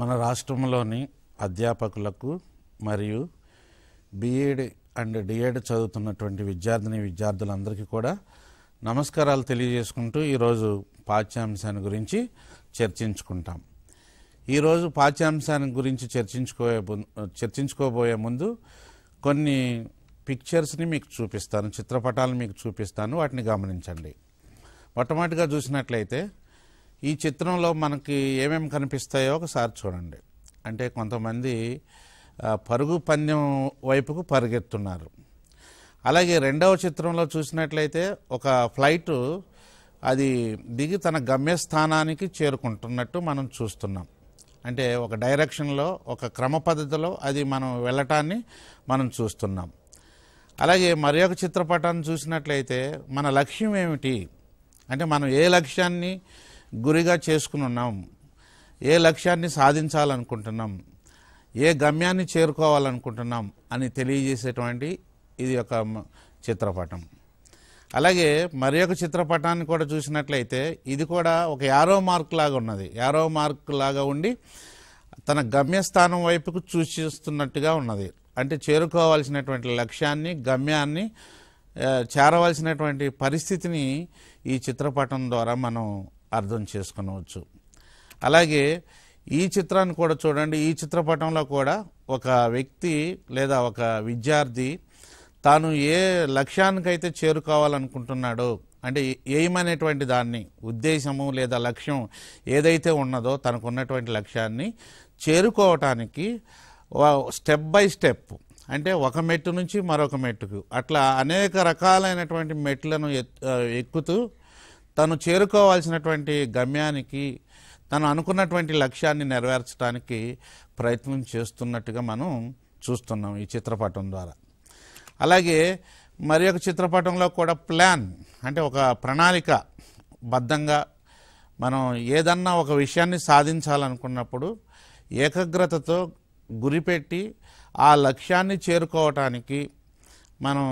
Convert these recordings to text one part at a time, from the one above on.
మన రాష్ట్రంలోని అధ్యాపకులకు మరియు బీఎడ్ అండ్ డిఎడ్ చదువుతున్నటువంటి విద్యార్థిని విద్యార్థులందరికీ కూడా నమస్కారాలు తెలియజేసుకుంటూ ఈరోజు పాఠ్యాంశాన్ని గురించి చర్చించుకుంటాం ఈరోజు పాఠ్యాంశాన్ని గురించి చర్చించుకో చర్చించుకోబోయే ముందు కొన్ని పిక్చర్స్ని మీకు చూపిస్తాను చిత్రపటాలను మీకు చూపిస్తాను వాటిని గమనించండి మొట్టమొదటిగా చూసినట్లయితే ఈ చిత్రంలో మనకి ఏమేమి కనిపిస్తాయో ఒకసారి చూడండి అంటే కొంతమంది పరుగు పందెం వైపుకు పరుగెత్తున్నారు అలాగే రెండవ చిత్రంలో చూసినట్లయితే ఒక ఫ్లైట్ అది దిగి తన గమ్యస్థానానికి చేరుకుంటున్నట్టు మనం చూస్తున్నాం అంటే ఒక డైరెక్షన్లో ఒక క్రమ పద్ధతిలో అది మనం వెళ్ళటాన్ని మనం చూస్తున్నాం అలాగే మరి ఒక చిత్రపటాన్ని చూసినట్లయితే మన లక్ష్యం ఏమిటి అంటే మనం ఏ లక్ష్యాన్ని గురిగా చేసుకుని ఉన్నాం ఏ లక్ష్యాన్ని సాధించాలనుకుంటున్నాం ఏ గమ్యాన్ని చేరుకోవాలనుకుంటున్నాం అని తెలియజేసేటువంటి ఇది ఒక చిత్రపటం అలాగే మరి ఒక చిత్రపటాన్ని కూడా చూసినట్లయితే ఇది కూడా ఒక యారో మార్క్ లాగా ఉన్నది యారో మార్క్ లాగా ఉండి తన గమ్యస్థానం వైపుకు సూచిస్తున్నట్టుగా ఉన్నది అంటే చేరుకోవాల్సినటువంటి లక్ష్యాన్ని గమ్యాన్ని చేరవలసినటువంటి పరిస్థితిని ఈ చిత్రపటం ద్వారా మనం అర్థం చేసుకునవచ్చు అలాగే ఈ చిత్రాన్ని కూడా చూడండి ఈ చిత్రపటంలో కూడా ఒక వ్యక్తి లేదా ఒక విద్యార్థి తాను ఏ లక్ష్యానికైతే చేరుకోవాలనుకుంటున్నాడో అంటే ఎయిమ్ అనేటువంటి దాన్ని ఉద్దేశము లేదా లక్ష్యం ఏదైతే ఉన్నదో తనకున్నటువంటి లక్ష్యాన్ని చేరుకోవటానికి స్టెప్ బై స్టెప్ అంటే ఒక మెట్టు నుంచి మరొక మెట్టుకు అట్లా అనేక రకాలైనటువంటి మెట్లను ఎక్కుతూ తను చేరుకోవాల్సినటువంటి గమ్యానికి తను అనుకున్నటువంటి లక్ష్యాన్ని నెరవేర్చడానికి ప్రయత్నం చేస్తున్నట్టుగా మనం చూస్తున్నాం ఈ చిత్రపటం ద్వారా అలాగే మరి ఒక చిత్రపటంలో కూడా ప్లాన్ అంటే ఒక ప్రణాళిక బద్ధంగా మనం ఏదన్నా ఒక విషయాన్ని సాధించాలనుకున్నప్పుడు ఏకాగ్రతతో గురిపెట్టి ఆ లక్ష్యాన్ని చేరుకోవటానికి మనం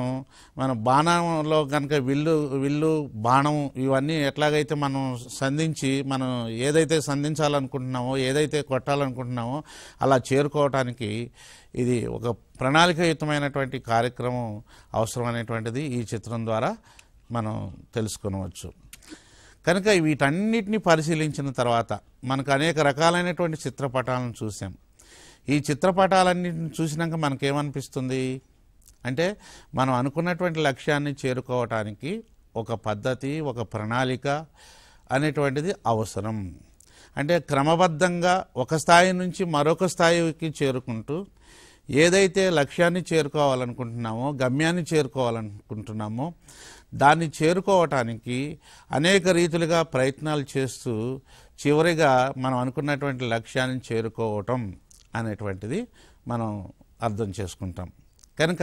మన బాణంలో కనుక విల్లు విల్లు బాణం ఇవన్నీ ఎట్లాగైతే మనం సంధించి మనం ఏదైతే సంధించాలనుకుంటున్నామో ఏదైతే కొట్టాలనుకుంటున్నామో అలా చేరుకోవటానికి ఇది ఒక ప్రణాళికయుతమైనటువంటి కార్యక్రమం అవసరమైనటువంటిది ఈ చిత్రం ద్వారా మనం తెలుసుకునవచ్చు కనుక వీటన్నిటిని పరిశీలించిన తర్వాత మనకు అనేక రకాలైనటువంటి చిత్రపటాలను చూసాం ఈ చిత్రపటాలన్నింటిని చూసినాక మనకేమనిపిస్తుంది అంటే మనం అనుకున్నటువంటి లక్ష్యాన్ని చేరుకోవటానికి ఒక పద్ధతి ఒక ప్రణాళిక అనేటువంటిది అవసరం అంటే క్రమబద్ధంగా ఒక స్థాయి నుంచి మరొక స్థాయికి చేరుకుంటూ ఏదైతే లక్ష్యాన్ని చేరుకోవాలనుకుంటున్నామో గమ్యాన్ని చేరుకోవాలనుకుంటున్నామో దాన్ని చేరుకోవటానికి అనేక రీతులుగా ప్రయత్నాలు చేస్తూ చివరిగా మనం అనుకున్నటువంటి లక్ష్యాన్ని చేరుకోవటం అనేటువంటిది మనం అర్థం చేసుకుంటాం కనుక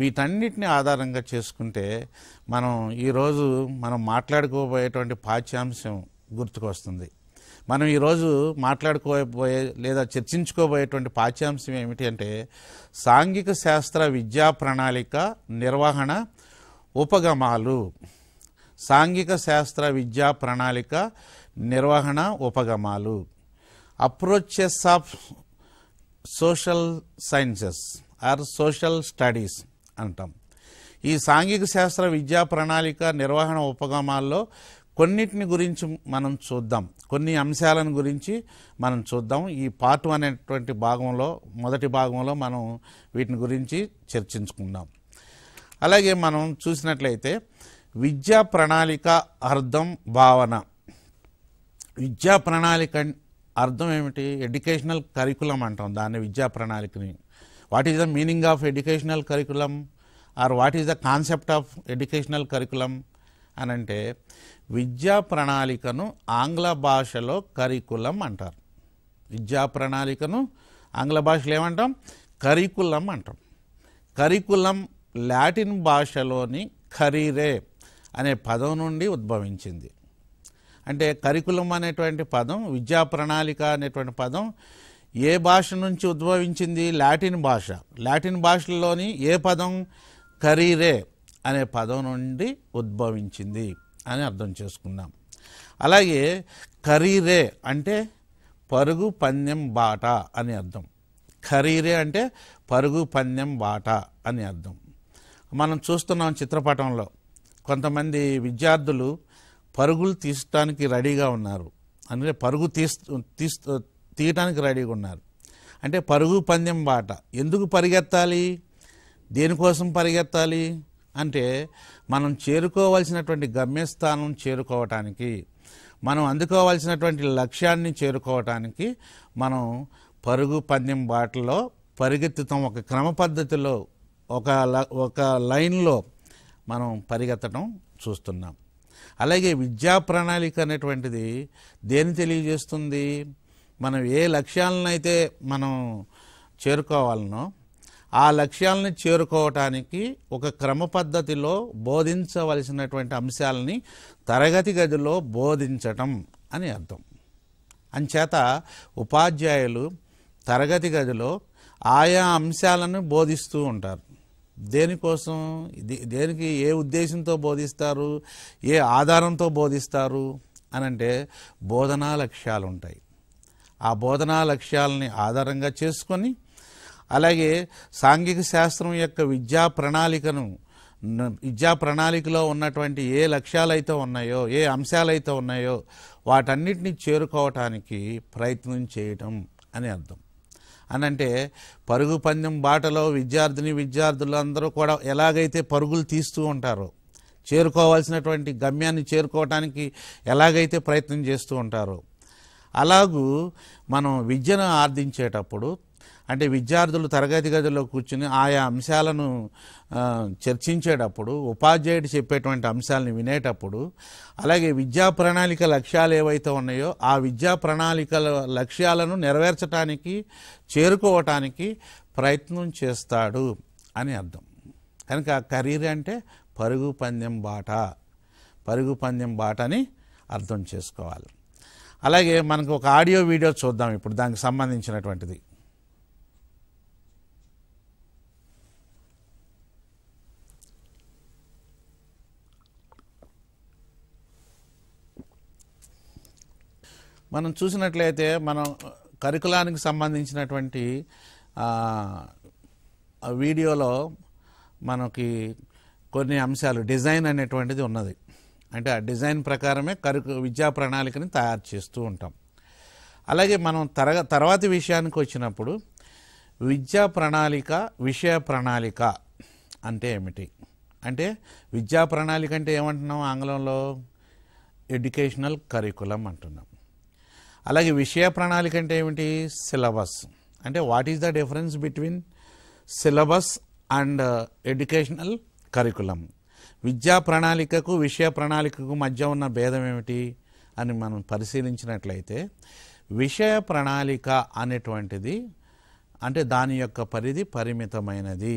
వీటన్నిటిని ఆధారంగా చేసుకుంటే మనం ఈరోజు మనం మాట్లాడుకోబోయేటువంటి పాఠ్యాంశం గుర్తుకొస్తుంది మనం ఈరోజు మాట్లాడుకోబోయే లేదా చర్చించుకోబోయేటువంటి పాఠ్యాంశం ఏమిటి అంటే సాంఘిక శాస్త్ర విద్యా ప్రణాళిక నిర్వహణ ఉపగమాలు సాంఘిక శాస్త్ర విద్యా ప్రణాళిక నిర్వహణ ఉపగమాలు approaches of social sciences or social studies అంటాం ఈ సాంఘిక శాస్త్ర విద్యా ప్రణాళిక నిర్వహణ ఉపగమాల్లో కొన్నిటిని గురించి మనం చూద్దాం కొన్ని అంశాలను గురించి మనం చూద్దాం ఈ పార్ట్ అనేటువంటి భాగంలో మొదటి భాగంలో మనం వీటిని గురించి చర్చించుకుందాం అలాగే మనం చూసినట్లయితే విద్యా ప్రణాళిక అర్థం భావన విద్యా ప్రణాళిక అర్థం ఏమిటి ఎడ్యుకేషనల్ కరికులం అంటాం దాన్ని విద్యా ప్రణాళికని what is the meaning of educational curriculum or what is the concept of educational curriculum అని అంటే విద్యా ప్రణాళికను ఆంగ్ల భాషలో కరికులం అంటారు విద్యా ప్రణాళికను ఆంగ్ల భాషలో ఏమంటాం కరికులం అంటాం కరికులం లాటిన్ భాషలోని ఖరీరే అనే పదం నుండి ఉద్భవించింది అంటే కరికులం అనేటువంటి పదం విద్యా ప్రణాళిక అనేటువంటి పదం ఏ భాష నుంచి ఉద్భవించింది లాటిన్ భాష లాటిన్ భాషలోని ఏ పదం కరీరే అనే పదం నుండి ఉద్భవించింది అని అర్థం చేసుకున్నాం అలాగే కరీరే అంటే పరుగు పందెం బాట అని అర్థం ఖరీరే అంటే పరుగు పందెం బాట అని అర్థం మనం చూస్తున్నాం చిత్రపటంలో కొంతమంది విద్యార్థులు పరుగులు తీసడానికి రెడీగా ఉన్నారు అందుకే పరుగు తీస్తూ తీయటానికి రెడీగా ఉన్నారు అంటే పరుగు పందెం బాట ఎందుకు పరిగెత్తాలి దేనికోసం పరిగెత్తాలి అంటే మనం చేరుకోవాల్సినటువంటి గమ్యస్థానం చేరుకోవటానికి మనం అందుకోవాల్సినటువంటి లక్ష్యాన్ని చేరుకోవటానికి మనం పరుగు పందెం బాటలో పరిగెత్తుతాం ఒక క్రమ పద్ధతిలో ఒక ఒక లైన్లో మనం పరిగెత్తడం చూస్తున్నాం అలాగే విద్యా ప్రణాళిక అనేటువంటిది దేని తెలియజేస్తుంది మనం ఏ లక్ష్యాలనైతే మనం చేరుకోవాలనో ఆ లక్ష్యాలని చేరుకోవటానికి ఒక క్రమ పద్ధతిలో బోధించవలసినటువంటి అంశాలని తరగతి గదిలో బోధించటం అని అర్థం అంచేత ఉపాధ్యాయులు తరగతి గదిలో ఆయా అంశాలను బోధిస్తూ ఉంటారు దేనికోసం దేనికి ఏ ఉద్దేశంతో బోధిస్తారు ఏ ఆధారంతో బోధిస్తారు అనంటే బోధనా లక్ష్యాలు ఉంటాయి ఆ బోధనా లక్ష్యాలని ఆధారంగా చేసుకొని అలాగే సాంఘిక శాస్త్రం యొక్క విద్యా ప్రణాళికను విద్యా ప్రణాళికలో ఉన్నటువంటి ఏ లక్ష్యాలైతే ఉన్నాయో ఏ అంశాలైతే ఉన్నాయో వాటన్నిటిని చేరుకోవటానికి ప్రయత్నం చేయటం అని అర్థం అనంటే పరుగు పందెం బాటలో విద్యార్థిని విద్యార్థులందరూ కూడా ఎలాగైతే పరుగులు తీస్తూ ఉంటారో చేరుకోవాల్సినటువంటి గమ్యాన్ని చేరుకోవటానికి ఎలాగైతే ప్రయత్నం చేస్తూ ఉంటారో అలాగూ మనం విద్యను ఆర్థించేటప్పుడు అంటే విద్యార్థులు తరగతి గదిలో కూర్చుని ఆయా అంశాలను చర్చించేటప్పుడు ఉపాధ్యాయుడు చెప్పేటువంటి అంశాలను వినేటప్పుడు అలాగే విద్యా ప్రణాళిక లక్ష్యాలు ఏవైతే ఉన్నాయో ఆ విద్యా ప్రణాళికల లక్ష్యాలను నెరవేర్చడానికి చేరుకోవటానికి ప్రయత్నం చేస్తాడు అని అర్థం కనుక కెరీర్ అంటే పరుగు పందెం బాట పరుగు పందెం బాట అని అర్థం చేసుకోవాలి అలాగే మనకు ఒక ఆడియో వీడియో చూద్దాం ఇప్పుడు దానికి సంబంధించినటువంటిది మనం చూసినట్లయితే మనం కరికులానికి సంబంధించినటువంటి వీడియోలో మనకి కొన్ని అంశాలు డిజైన్ అనేటువంటిది ఉన్నది అంటే ఆ డిజైన్ ప్రకారమే కరికు విద్యా ప్రణాళికని తయారు చేస్తూ ఉంటాం అలాగే మనం తరగ తర్వాతి విషయానికి వచ్చినప్పుడు విద్యా ప్రణాళిక విషయ ప్రణాళిక అంటే ఏమిటి అంటే విద్యా ప్రణాళిక అంటే ఏమంటున్నాం ఆంగ్లంలో ఎడ్యుకేషనల్ కరికులం అంటున్నాం అలాగే విషయ ప్రణాళిక అంటే ఏమిటి సిలబస్ అంటే what is the difference between syllabus and educational curriculum విద్యా ప్రణాళికకు విషయ ప్రణాళికకు మధ్య ఉన్న భేదం ఏమిటి అని మనం పరిశీలించినట్లయితే విషయ ప్రణాళిక అనేటువంటిది అంటే దాని యొక్క పరిధి పరిమితమైనది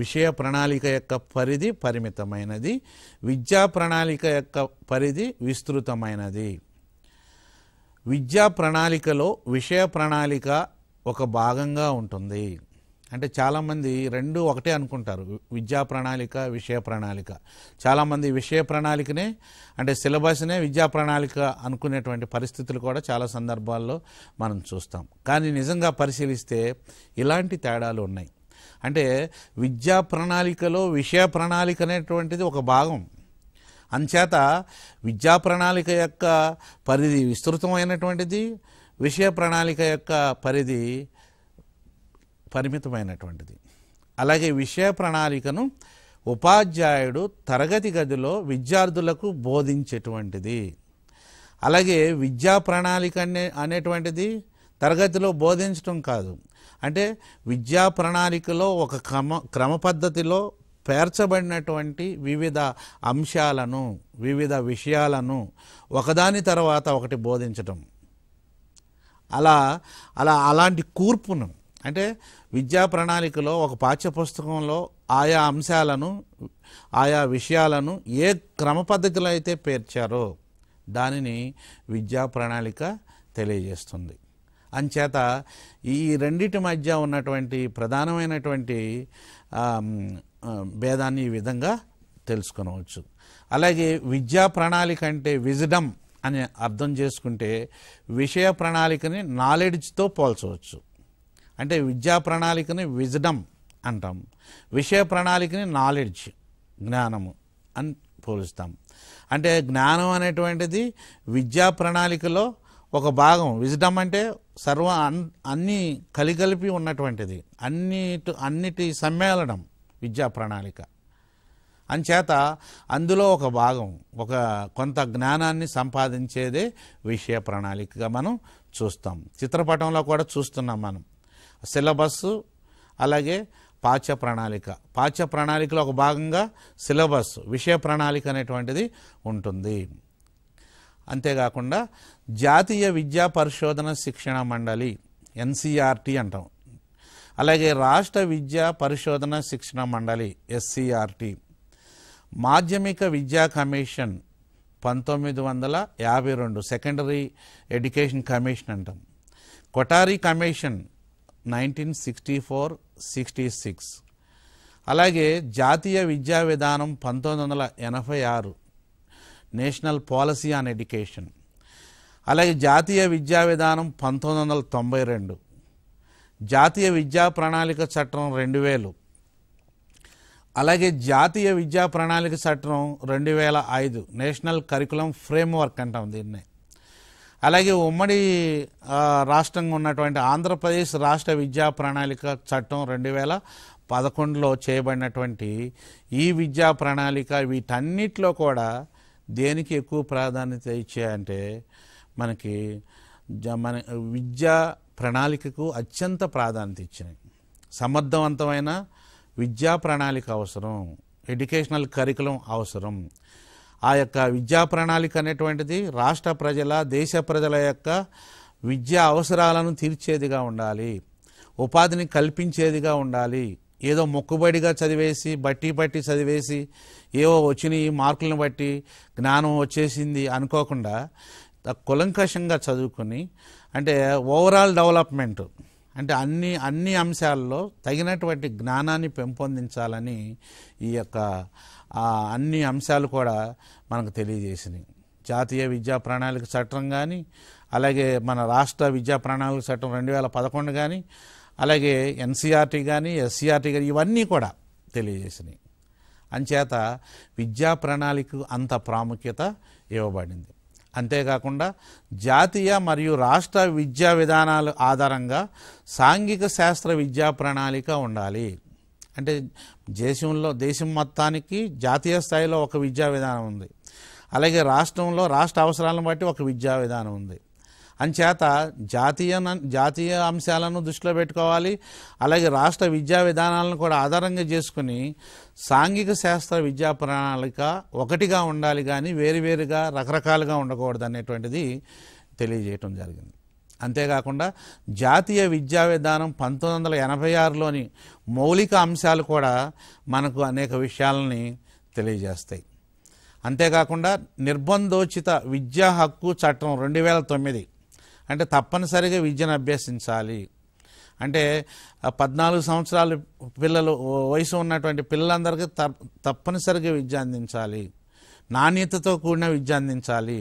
విషయ ప్రణాళిక యొక్క పరిధి పరిమితమైనది విద్యా ప్రణాళిక యొక్క పరిధి విస్తృతమైనది విద్యా ప్రణాళికలో విషయ ప్రణాళిక ఒక భాగంగా ఉంటుంది అంటే చాలామంది రెండు ఒకటే అనుకుంటారు విద్యా ప్రణాళిక విషయ ప్రణాళిక చాలామంది విషయ ప్రణాళికనే అంటే సిలబస్నే విద్యా ప్రణాళిక అనుకునేటువంటి పరిస్థితులు కూడా చాలా సందర్భాల్లో మనం చూస్తాం కానీ నిజంగా పరిశీలిస్తే ఇలాంటి తేడాలు ఉన్నాయి అంటే విద్యా ప్రణాళికలో విషయ ప్రణాళిక అనేటువంటిది ఒక భాగం అంచేత విద్యా ప్రణాళిక యొక్క పరిధి విస్తృతమైనటువంటిది విషయ ప్రణాళిక యొక్క పరిధి పరిమితమైనటువంటిది అలాగే విషయ ప్రణాళికను ఉపాధ్యాయుడు తరగతి గదిలో విద్యార్థులకు బోధించేటువంటిది అలాగే విద్యా ప్రణాళిక అనే అనేటువంటిది తరగతిలో బోధించటం కాదు అంటే విద్యా ప్రణాళికలో ఒక క్రమ క్రమ పద్ధతిలో పేర్చబడినటువంటి వివిధ అంశాలను వివిధ విషయాలను ఒకదాని తర్వాత ఒకటి బోధించటం అలా అలా అలాంటి కూర్పును అంటే విద్యా ప్రణాళికలో ఒక పాఠ్యపుస్తకంలో ఆయా అంశాలను ఆయా విషయాలను ఏ క్రమ పద్ధతిలో అయితే పేర్చారో దానిని విద్యా ప్రణాళిక తెలియజేస్తుంది అంచేత ఈ రెండిటి మధ్య ఉన్నటువంటి ప్రధానమైనటువంటి భేదాన్ని ఈ విధంగా తెలుసుకునవచ్చు అలాగే విద్యా ప్రణాళిక అంటే విజడమ్ అని అర్థం చేసుకుంటే విషయ ప్రణాళికని నాలెడ్జ్తో పోల్చవచ్చు అంటే విద్యా ప్రణాళికని విజడం అంటాం విషయ ప్రణాళికని నాలెడ్జ్ జ్ఞానము అని పోలుస్తాం అంటే జ్ఞానం అనేటువంటిది విద్యా ప్రణాళికలో ఒక భాగం విజడం అంటే సర్వ అన్ని కలిగలిపి ఉన్నటువంటిది అన్నిటి అన్నిటి సమ్మేళనం విద్యా ప్రణాళిక అంచేత అందులో ఒక భాగం ఒక కొంత జ్ఞానాన్ని సంపాదించేదే విషయ ప్రణాళికగా మనం చూస్తాం చిత్రపటంలో కూడా చూస్తున్నాం మనం సిలబస్సు అలాగే పాచ్య ప్రణాళిక పాచ్య ప్రణాళికలో ఒక భాగంగా సిలబస్ విషయ ప్రణాళిక అనేటువంటిది ఉంటుంది అంతేకాకుండా జాతీయ విద్యా పరిశోధన శిక్షణ మండలి ఎన్సిఆర్టి అంటాం అలాగే రాష్ట్ర విద్యా పరిశోధన శిక్షణ మండలి ఎస్సిఆర్టి మాధ్యమిక విద్యా కమిషన్ పంతొమ్మిది వందల యాభై రెండు సెకండరీ ఎడ్యుకేషన్ కమిషన్ అంటాం Kothari commission nineteen sixty four sixty six అలాగే జాతీయ విద్యా విధానం పంతొమ్మిది వందల ఎనభై ఆరు నేషనల్ పాలసీ ఆన్ ఎడ్యుకేషన్ అలాగే జాతీయ విద్యా విధానం పంతొమ్మిది వందల తొంభై రెండు జాతీయ విద్యా ప్రణాళిక చట్టం రెండు వేలు అలాగే జాతీయ విద్యా ప్రణాళిక చట్టం రెండు వేల ఐదు నేషనల్ కరికులం ఫ్రేమ్వర్క్ అంటాం దీన్నే అలాగే ఉమ్మడి రాష్ట్రంగా ఉన్నటువంటి ఆంధ్రప్రదేశ్ రాష్ట్ర విద్యా ప్రణాళిక చట్టం రెండు వేల పదకొండులో చేయబడినటువంటి ఈ విద్యా ప్రణాళిక వీటన్నిటిలో కూడా దేనికి ఎక్కువ ప్రాధాన్యత ఇచ్చాయంటే మనకి మన విద్యా ప్రణాళికకు అత్యంత ప్రాధాన్యత ఇచ్చినాయి సమర్థవంతమైన విద్యా ప్రణాళిక అవసరం ఎడ్యుకేషనల్ కరికులం అవసరం ఆ యొక్క విద్యా ప్రణాళిక అనేటువంటిది రాష్ట్ర ప్రజల దేశ ప్రజల యొక్క విద్యా అవసరాలను తీర్చేదిగా ఉండాలి ఉపాధిని కల్పించేదిగా ఉండాలి ఏదో మొక్కుబడిగా చదివేసి బట్టి బట్టి చదివేసి ఏవో వచ్చినాయి మార్కులను బట్టి జ్ఞానం వచ్చేసింది అనుకోకుండా కులంకషంగా చదువుకొని అంటే ఓవరాల్ డెవలప్మెంట్ అంటే అన్ని అన్ని అంశాల్లో తగినటువంటి జ్ఞానాన్ని పెంపొందించాలని ఈ యొక్క ఆ అన్ని అంశాలు కూడా మనకు తెలియజేసినాయి జాతీయ విద్యా ప్రణాళిక చట్టం కానీ అలాగే మన రాష్ట్ర విద్యా ప్రణాళిక చట్టం రెండు వేల పదకొండు కానీ అలాగే ఎన్సీఆర్టీ కానీ ఎస్సీఆర్టీ కానీ ఇవన్నీ కూడా తెలియజేసినాయి అంచేత విద్యా ప్రణాళికకు అంత ప్రాముఖ్యత ఇవ్వబడింది అంతేకాకుండా జాతీయ మరియు రాష్ట్ర విద్యా విధానాలు ఆధారంగా సాంఘిక శాస్త్ర విద్యా ప్రణాళిక ఉండాలి అంటే దేశంలో దేశం మొత్తానికి జాతీయ స్థాయిలో ఒక విద్యా విధానం ఉంది అలాగే రాష్ట్రంలో రాష్ట్ర అవసరాలను బట్టి ఒక విద్యా విధానం ఉంది అంచేత జాతీయ జాతీయ అంశాలను దృష్టిలో పెట్టుకోవాలి అలాగే రాష్ట్ర విద్యా విధానాలను కూడా ఆధారంగా చేసుకుని సాంఘిక శాస్త్ర విద్యా ప్రణాళిక ఒకటిగా ఉండాలి కానీ వేరువేరుగా రకరకాలుగా ఉండకూడదు అనేటువంటిది తెలియజేయటం జరిగింది అంతేకాకుండా జాతీయ విద్యా విధానం పంతొమ్మిది వందల ఎనభై ఆరులోని మౌలిక అంశాలు కూడా మనకు అనేక విషయాలని తెలియజేస్తాయి అంతేకాకుండా నిర్బంధోచిత విద్యా హక్కు చట్టం రెండు వేల తొమ్మిది అంటే తప్పనిసరిగా విద్యను అభ్యసించాలి అంటే పద్నాలుగు సంవత్సరాలు పిల్లలు వయసు ఉన్నటువంటి పిల్లలందరికీ తప్పనిసరిగా విద్య అందించాలి నాణ్యతతో కూడిన విద్య అందించాలి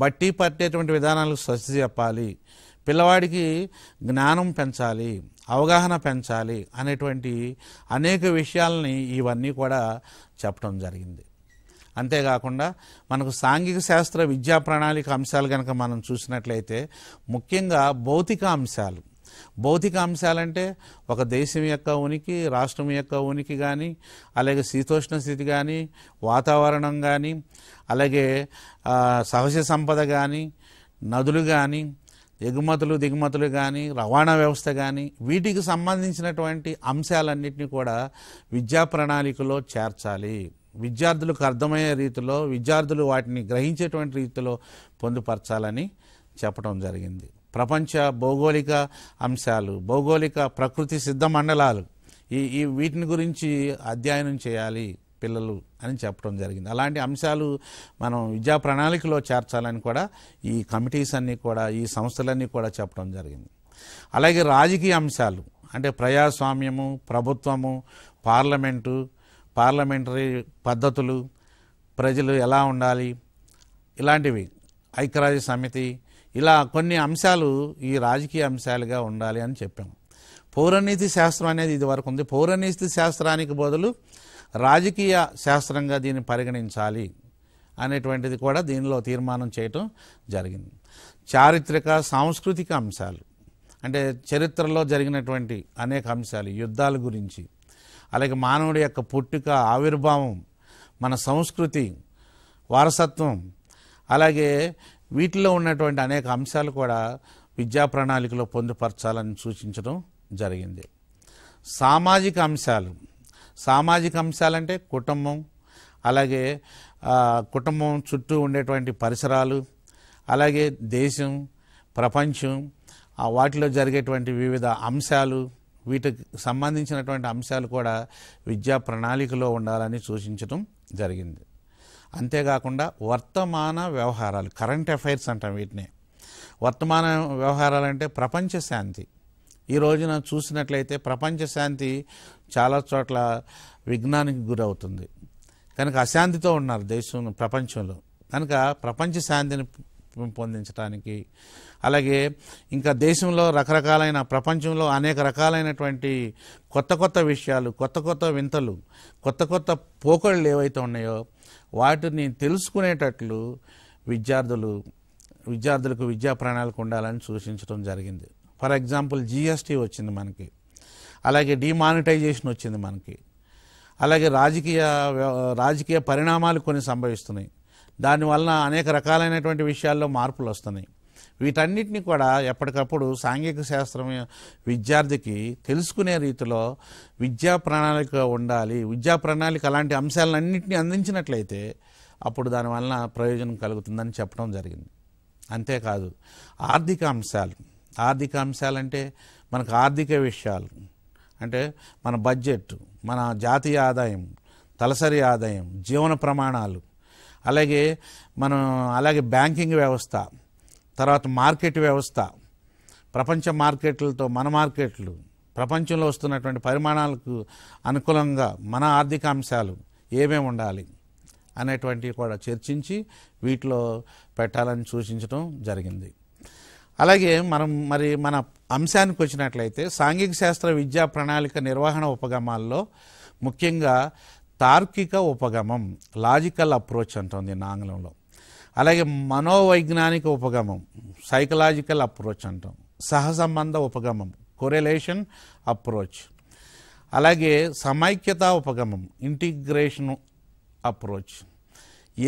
బట్టి పట్టేటువంటి విధానాలు స్వస్తి చెప్పాలి పిల్లవాడికి జ్ఞానం పెంచాలి అవగాహన పెంచాలి అనేటువంటి అనేక విషయాలని ఇవన్నీ కూడా చెప్పడం జరిగింది అంతేకాకుండా మనకు సాంఘిక శాస్త్ర విద్యా ప్రణాళిక అంశాలు కనుక మనం చూసినట్లయితే ముఖ్యంగా భౌతిక అంశాలు భౌతిక అంశాలంటే ఒక దేశం యొక్క ఉనికి రాష్ట్రం యొక్క ఉనికి కానీ అలాగే శీతోష్ణ స్థితి కానీ వాతావరణం కానీ అలాగే సహజ సంపద కానీ నదులు కానీ ఎగుమతులు దిగుమతులు కానీ రవాణా వ్యవస్థ కానీ వీటికి సంబంధించినటువంటి అంశాలన్నింటినీ కూడా విద్యా ప్రణాళికలో చేర్చాలి విద్యార్థులకు అర్థమయ్యే రీతిలో విద్యార్థులు వాటిని గ్రహించేటువంటి రీతిలో పొందుపరచాలని చెప్పడం జరిగింది ప్రపంచ భౌగోళిక అంశాలు భౌగోళిక ప్రకృతి సిద్ధ మండలాలు ఈ వీటిని గురించి అధ్యయనం చేయాలి పిల్లలు అని చెప్పడం జరిగింది అలాంటి అంశాలు మనం విద్యా ప్రణాళికలో చేర్చాలని కూడా ఈ కమిటీస్ అన్నీ కూడా ఈ సంస్థలన్నీ కూడా చెప్పడం జరిగింది అలాగే రాజకీయ అంశాలు అంటే ప్రజాస్వామ్యము ప్రభుత్వము పార్లమెంటు పార్లమెంటరీ పద్ధతులు ప్రజలు ఎలా ఉండాలి ఇలాంటివి ఐక్యరాజ్య సమితి ఇలా కొన్ని అంశాలు ఈ రాజకీయ అంశాలుగా ఉండాలి అని చెప్పాము పౌరనీతి శాస్త్రం అనేది ఇది వరకు ఉంది పౌరనీతి శాస్త్రానికి బదులు రాజకీయ శాస్త్రంగా దీన్ని పరిగణించాలి అనేటువంటిది కూడా దీనిలో తీర్మానం చేయటం జరిగింది చారిత్రక సాంస్కృతిక అంశాలు అంటే చరిత్రలో జరిగినటువంటి అనేక అంశాలు యుద్ధాల గురించి అలాగే మానవుడి యొక్క పుట్టుక ఆవిర్భావం మన సంస్కృతి వారసత్వం అలాగే వీటిలో ఉన్నటువంటి అనేక అంశాలు కూడా విద్యా ప్రణాళికలో పొందుపరచాలని సూచించడం జరిగింది సామాజిక అంశాలు సామాజిక అంశాలంటే కుటుంబం అలాగే కుటుంబం చుట్టూ ఉండేటువంటి పరిసరాలు అలాగే దేశం ప్రపంచం వాటిలో జరిగేటువంటి వివిధ అంశాలు వీటికి సంబంధించినటువంటి అంశాలు కూడా విద్యా ప్రణాళికలో ఉండాలని సూచించడం జరిగింది అంతేకాకుండా వర్తమాన వ్యవహారాలు కరెంట్ అఫైర్స్ అంటాం వీటిని వర్తమాన వ్యవహారాలు అంటే ప్రపంచ శాంతి ఈ రోజున చూసినట్లయితే ప్రపంచ శాంతి చాలా చోట్ల విఘ్నానికి గురవుతుంది కనుక అశాంతితో ఉన్నారు దేశం ప్రపంచంలో కనుక ప్రపంచ శాంతిని పెంపొందించడానికి అలాగే ఇంకా దేశంలో రకరకాలైన ప్రపంచంలో అనేక రకాలైనటువంటి కొత్త కొత్త విషయాలు కొత్త కొత్త వింతలు కొత్త కొత్త పోకళ్ళు ఏవైతే ఉన్నాయో వాటిని తెలుసుకునేటట్లు విద్యార్థులు విద్యార్థులకు విద్యా ప్రణాళిక ఉండాలని సూచించడం జరిగింది ఫర్ ఎగ్జాంపుల్ జిఎస్టీ వచ్చింది మనకి అలాగే డిమానిటైజేషన్ వచ్చింది మనకి అలాగే రాజకీయ రాజకీయ పరిణామాలు కొన్ని సంభవిస్తున్నాయి దానివల్ల అనేక రకాలైనటువంటి విషయాల్లో మార్పులు వస్తున్నాయి వీటన్నిటిని కూడా ఎప్పటికప్పుడు సాంఘిక శాస్త్రం విద్యార్థికి తెలుసుకునే రీతిలో విద్యా ప్రణాళిక ఉండాలి విద్యా ప్రణాళిక అలాంటి అంశాలన్నింటినీ అందించినట్లయితే అప్పుడు దానివలన ప్రయోజనం కలుగుతుందని చెప్పడం జరిగింది అంతేకాదు ఆర్థిక అంశాలు ఆర్థిక అంశాలంటే మనకు ఆర్థిక విషయాలు అంటే మన బడ్జెట్ మన జాతీయ ఆదాయం తలసరి ఆదాయం జీవన ప్రమాణాలు అలాగే మనం అలాగే బ్యాంకింగ్ వ్యవస్థ తర్వాత మార్కెట్ వ్యవస్థ ప్రపంచ మార్కెట్లతో మన మార్కెట్లు ప్రపంచంలో వస్తున్నటువంటి పరిమాణాలకు అనుకూలంగా మన ఆర్థిక అంశాలు ఏమేమి ఉండాలి అనేటువంటివి కూడా చర్చించి వీటిలో పెట్టాలని సూచించడం జరిగింది అలాగే మనం మరి మన అంశానికి వచ్చినట్లయితే సాంఘిక శాస్త్ర విద్యా ప్రణాళిక నిర్వహణ ఉపగమాల్లో ముఖ్యంగా తార్కిక ఉపగమం లాజికల్ అప్రోచ్ అంటుంది ఆంగ్లంలో అలాగే మనోవైజ్ఞానిక ఉపగమం సైకలాజికల్ అప్రోచ్ అంటాం సహసంబంధ ఉపగమం కొరెలేషన్ అప్రోచ్ అలాగే సమైక్యత ఉపగమం ఇంటిగ్రేషన్ అప్రోచ్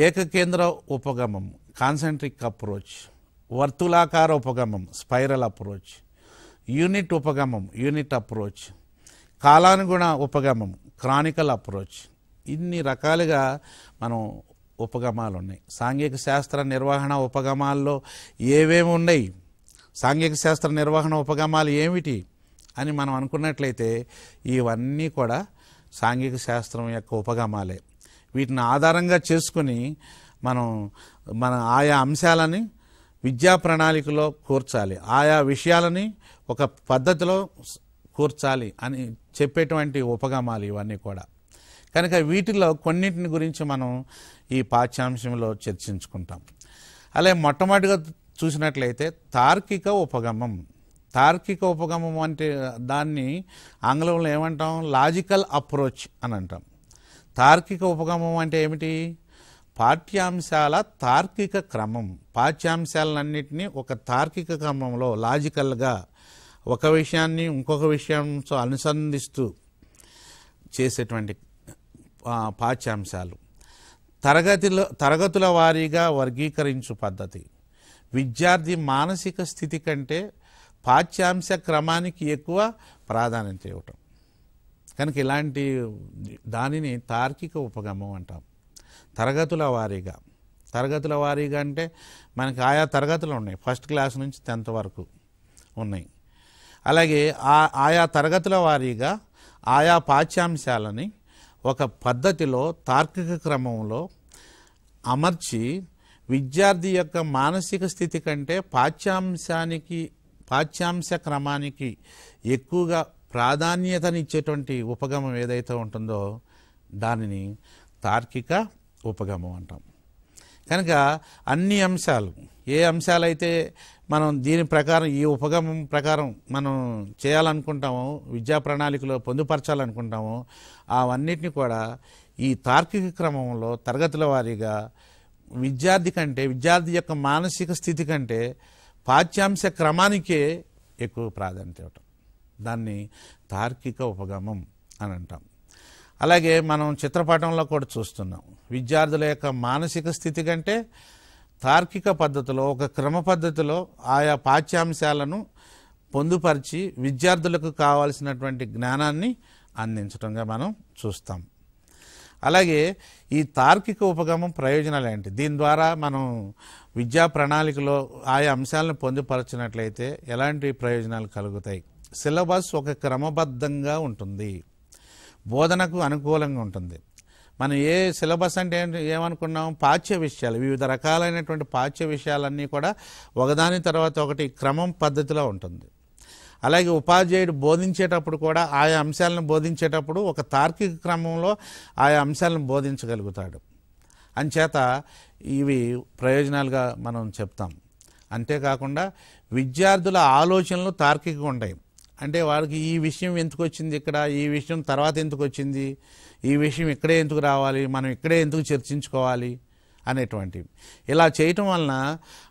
ఏకకేంద్ర ఉపగమం కాన్సెంట్రిక్ అప్రోచ్ వర్తులాకార ఉపగమం స్పైరల్ అప్రోచ్ యూనిట్ ఉపగమం యూనిట్ అప్రోచ్ కాలానుగుణ ఉపగమం క్రానికల్ అప్రోచ్ ఇన్ని రకాలుగా మనం ఉపగమాలు ఉన్నాయి సాంఘిక శాస్త్ర నిర్వహణ ఉపగమాల్లో ఏవేమి ఉన్నాయి సాంఘిక శాస్త్ర నిర్వహణ ఉపగమాలు ఏమిటి అని మనం అనుకున్నట్లయితే ఇవన్నీ కూడా సాంఘిక శాస్త్రం యొక్క ఉపగమాలే వీటిని ఆధారంగా చేసుకుని మనం మన ఆయా అంశాలని విద్యా ప్రణాళికలో కూర్చాలి ఆయా విషయాలని ఒక పద్ధతిలో కూర్చాలి అని చెప్పేటువంటి ఉపగమాలు ఇవన్నీ కూడా కనుక వీటిలో కొన్నింటిని గురించి మనం ఈ పాఠ్యాంశంలో చర్చించుకుంటాం అలాగే మొట్టమొదటిగా చూసినట్లయితే తార్కిక ఉపగమం తార్కిక ఉపగమం అంటే దాన్ని ఆంగ్లంలో ఏమంటాం లాజికల్ అప్రోచ్ అని అంటాం తార్కిక ఉపగమం అంటే ఏమిటి పాఠ్యాంశాల తార్కిక క్రమం పాఠ్యాంశాలన్నింటినీ ఒక తార్కిక క్రమంలో లాజికల్గా ఒక విషయాన్ని ఇంకొక విషయంతో అనుసంధిస్తూ చేసేటువంటి పాఠ్యాంశాలు తరగతిలో తరగతుల వారీగా వర్గీకరించు పద్ధతి విద్యార్థి మానసిక స్థితి కంటే పాఠ్యాంశ క్రమానికి ఎక్కువ ప్రాధాన్యత ఇవ్వటం కనుక ఇలాంటి దానిని తార్కిక ఉపగమం అంటాం తరగతుల వారీగా తరగతుల వారీగా అంటే మనకి ఆయా తరగతులు ఉన్నాయి ఫస్ట్ క్లాస్ నుంచి టెన్త్ వరకు ఉన్నాయి అలాగే ఆయా తరగతుల వారీగా ఆయా పాఠ్యాంశాలని ఒక పద్ధతిలో తార్కిక క్రమంలో అమర్చి విద్యార్థి యొక్క మానసిక స్థితి కంటే పాఠ్యాంశానికి పాఠ్యాంశ క్రమానికి ఎక్కువగా ప్రాధాన్యతనిచ్చేటువంటి ఉపగమం ఏదైతే ఉంటుందో దానిని తార్కిక ఉపగమం అంటాం కనుక అన్ని అంశాలు ఏ అంశాలైతే మనం దీని ప్రకారం ఈ ఉపగమం ప్రకారం మనం చేయాలనుకుంటామో విద్యా ప్రణాళికలో పొందుపరచాలనుకుంటామో అవన్నిటిని కూడా ఈ తార్కిక క్రమంలో తరగతుల వారీగా విద్యార్థి కంటే విద్యార్థి యొక్క మానసిక స్థితి కంటే పాఠ్యాంశ క్రమానికే ఎక్కువ ప్రాధాన్యత ఇవ్వటం దాన్ని తార్కిక ఉపగమం అని అంటాం అలాగే మనం చిత్రపటంలో కూడా చూస్తున్నాం విద్యార్థుల యొక్క మానసిక స్థితి కంటే తార్కిక పద్ధతిలో ఒక క్రమ పద్ధతిలో ఆయా పాఠ్యాంశాలను పొందుపరిచి విద్యార్థులకు కావాల్సినటువంటి జ్ఞానాన్ని అందించడంగా మనం చూస్తాం అలాగే ఈ తార్కిక ఉపగమం ప్రయోజనాలు ఏంటి దీని ద్వారా మనం విద్యా ప్రణాళికలో ఆయా అంశాలను పొందుపరచినట్లయితే ఎలాంటి ప్రయోజనాలు కలుగుతాయి సిలబస్ ఒక క్రమబద్ధంగా ఉంటుంది బోధనకు అనుకూలంగా ఉంటుంది మనం ఏ సిలబస్ అంటే ఏమనుకున్నాం పాఠ్య విషయాలు వివిధ రకాలైనటువంటి పాఠ్య విషయాలన్నీ కూడా ఒకదాని తర్వాత ఒకటి క్రమం పద్ధతిలో ఉంటుంది అలాగే ఉపాధ్యాయుడు బోధించేటప్పుడు కూడా ఆయా అంశాలను బోధించేటప్పుడు ఒక తార్కిక క్రమంలో ఆయా అంశాలను బోధించగలుగుతాడు అంచేత ఇవి ప్రయోజనాలుగా మనం చెప్తాం అంతేకాకుండా విద్యార్థుల ఆలోచనలు తార్కికంగా ఉంటాయి అంటే వాళ్ళకి ఈ విషయం ఎందుకు వచ్చింది ఇక్కడ ఈ విషయం తర్వాత ఎందుకు వచ్చింది ఈ విషయం ఇక్కడే ఎందుకు రావాలి మనం ఇక్కడే ఎందుకు చర్చించుకోవాలి అనేటువంటివి ఇలా చేయటం వలన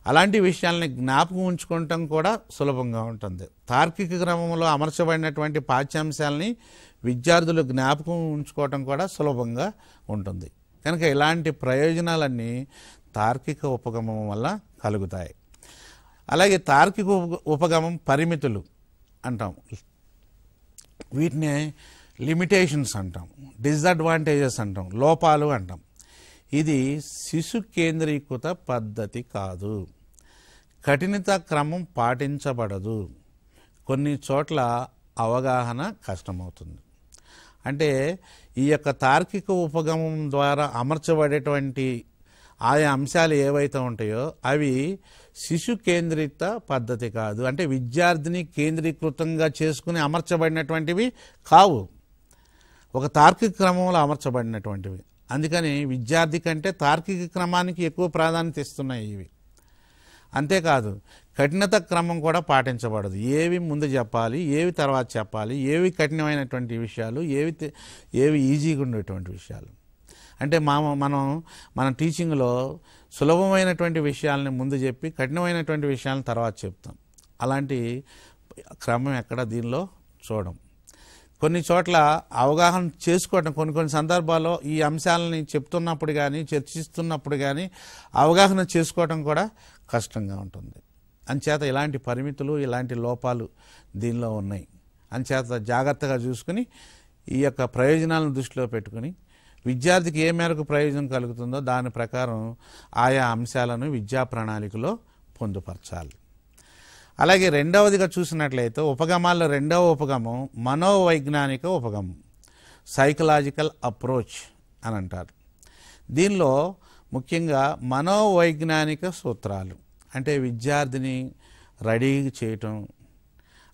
అలాంటి విషయాలని జ్ఞాపకం ఉంచుకోవటం కూడా సులభంగా ఉంటుంది తార్కిక క్రమంలో అమర్చబడినటువంటి పాఠ్యాంశాలని విద్యార్థులు జ్ఞాపకం ఉంచుకోవటం కూడా సులభంగా ఉంటుంది కనుక ఇలాంటి ప్రయోజనాలన్నీ తార్కిక ఉపగమం వల్ల కలుగుతాయి అలాగే తార్కిక ఉపగమం పరిమితులు అంటాము వీటినే లిమిటేషన్స్ అంటాం డిసడ్వాంటేజెస్ అంటాం లోపాలు అంటాం ఇది శిశు కేంద్రీకృత పద్ధతి కాదు కఠినత క్రమం పాటించబడదు కొన్ని చోట్ల అవగాహన కష్టమవుతుంది అంటే ఈ యొక్క తార్కిక ఉపగమం ద్వారా అమర్చబడేటువంటి ఆయా అంశాలు ఏవైతే ఉంటాయో అవి శిశు కేంద్రిత పద్ధతి కాదు అంటే విద్యార్థిని కేంద్రీకృతంగా చేసుకుని అమర్చబడినటువంటివి కావు ఒక తార్కిక క్రమంలో అమర్చబడినటువంటివి అందుకని విద్యార్థి కంటే తార్కిక క్రమానికి ఎక్కువ ప్రాధాన్యత ఇస్తున్నాయి ఇవి అంతేకాదు కఠినత క్రమం కూడా పాటించబడదు ఏవి ముందు చెప్పాలి ఏవి తర్వాత చెప్పాలి ఏవి కఠినమైనటువంటి విషయాలు ఏవి ఏవి ఈజీగా ఉండేటువంటి విషయాలు అంటే మా మనం మన టీచింగ్లో సులభమైనటువంటి విషయాలని ముందు చెప్పి కఠినమైనటువంటి విషయాలను తర్వాత చెప్తాం అలాంటి క్రమం ఎక్కడ దీనిలో చూడం కొన్ని చోట్ల అవగాహన చేసుకోవడం కొన్ని కొన్ని సందర్భాల్లో ఈ అంశాలని చెప్తున్నప్పుడు కానీ చర్చిస్తున్నప్పుడు కానీ అవగాహన చేసుకోవటం కూడా కష్టంగా ఉంటుంది అంచేత ఇలాంటి పరిమితులు ఇలాంటి లోపాలు దీనిలో ఉన్నాయి అంచేత జాగ్రత్తగా చూసుకుని ఈ యొక్క ప్రయోజనాలను దృష్టిలో పెట్టుకుని విద్యార్థికి ఏ మేరకు ప్రయోజనం కలుగుతుందో దాని ప్రకారం ఆయా అంశాలను విద్యా ప్రణాళికలో పొందుపరచాలి అలాగే రెండవదిగా చూసినట్లయితే ఉపగమాల్లో రెండవ ఉపగమం మనోవైజ్ఞానిక ఉపగమం సైకలాజికల్ అప్రోచ్ అని అంటారు దీనిలో ముఖ్యంగా మనోవైజ్ఞానిక సూత్రాలు అంటే విద్యార్థిని రెడీ చేయటం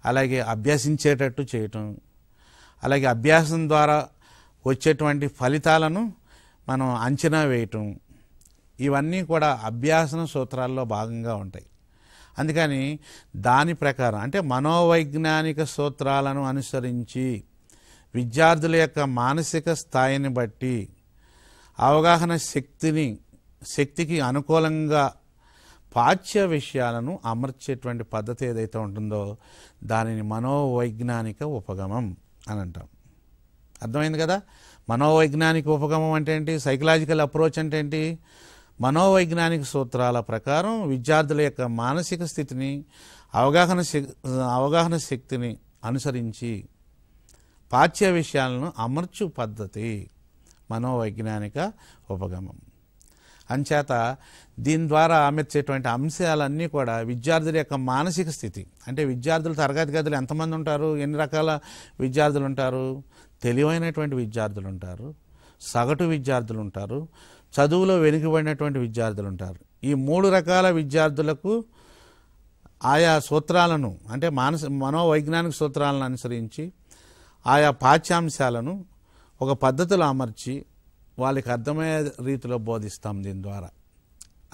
అలాగే అభ్యసించేటట్టు చేయటం అలాగే అభ్యాసం ద్వారా వచ్చేటువంటి ఫలితాలను మనం అంచనా వేయటం ఇవన్నీ కూడా అభ్యాసన సూత్రాల్లో భాగంగా ఉంటాయి అందుకని దాని ప్రకారం అంటే మనోవైజ్ఞానిక సూత్రాలను అనుసరించి విద్యార్థుల యొక్క మానసిక స్థాయిని బట్టి అవగాహన శక్తిని శక్తికి అనుకూలంగా పాఠ్య విషయాలను అమర్చేటువంటి పద్ధతి ఏదైతే ఉంటుందో దానిని మనోవైజ్ఞానిక ఉపగమం అని అంటాం అర్థమైంది కదా మనోవైజ్ఞానిక ఉపగమం అంటే ఏంటి సైకలాజికల్ అప్రోచ్ అంటే ఏంటి మనోవైజ్ఞానిక సూత్రాల ప్రకారం విద్యార్థుల యొక్క మానసిక స్థితిని అవగాహన అవగాహన శక్తిని అనుసరించి పాఠ్య విషయాలను అమర్చు పద్ధతి మనోవైజ్ఞానిక ఉపగమం అంచేత దీని ద్వారా అమర్చేటువంటి అంశాలన్నీ కూడా విద్యార్థుల యొక్క మానసిక స్థితి అంటే విద్యార్థులు తరగతి గదులు ఎంతమంది ఉంటారు ఎన్ని రకాల విద్యార్థులు ఉంటారు తెలివైనటువంటి విద్యార్థులు ఉంటారు సగటు విద్యార్థులు ఉంటారు చదువులో వెనుకబడినటువంటి విద్యార్థులు ఉంటారు ఈ మూడు రకాల విద్యార్థులకు ఆయా సూత్రాలను అంటే మానస మనోవైజ్ఞానిక సూత్రాలను అనుసరించి ఆయా పాఠ్యాంశాలను ఒక పద్ధతిలో అమర్చి వాళ్ళకి అర్థమయ్యే రీతిలో బోధిస్తాం దీని ద్వారా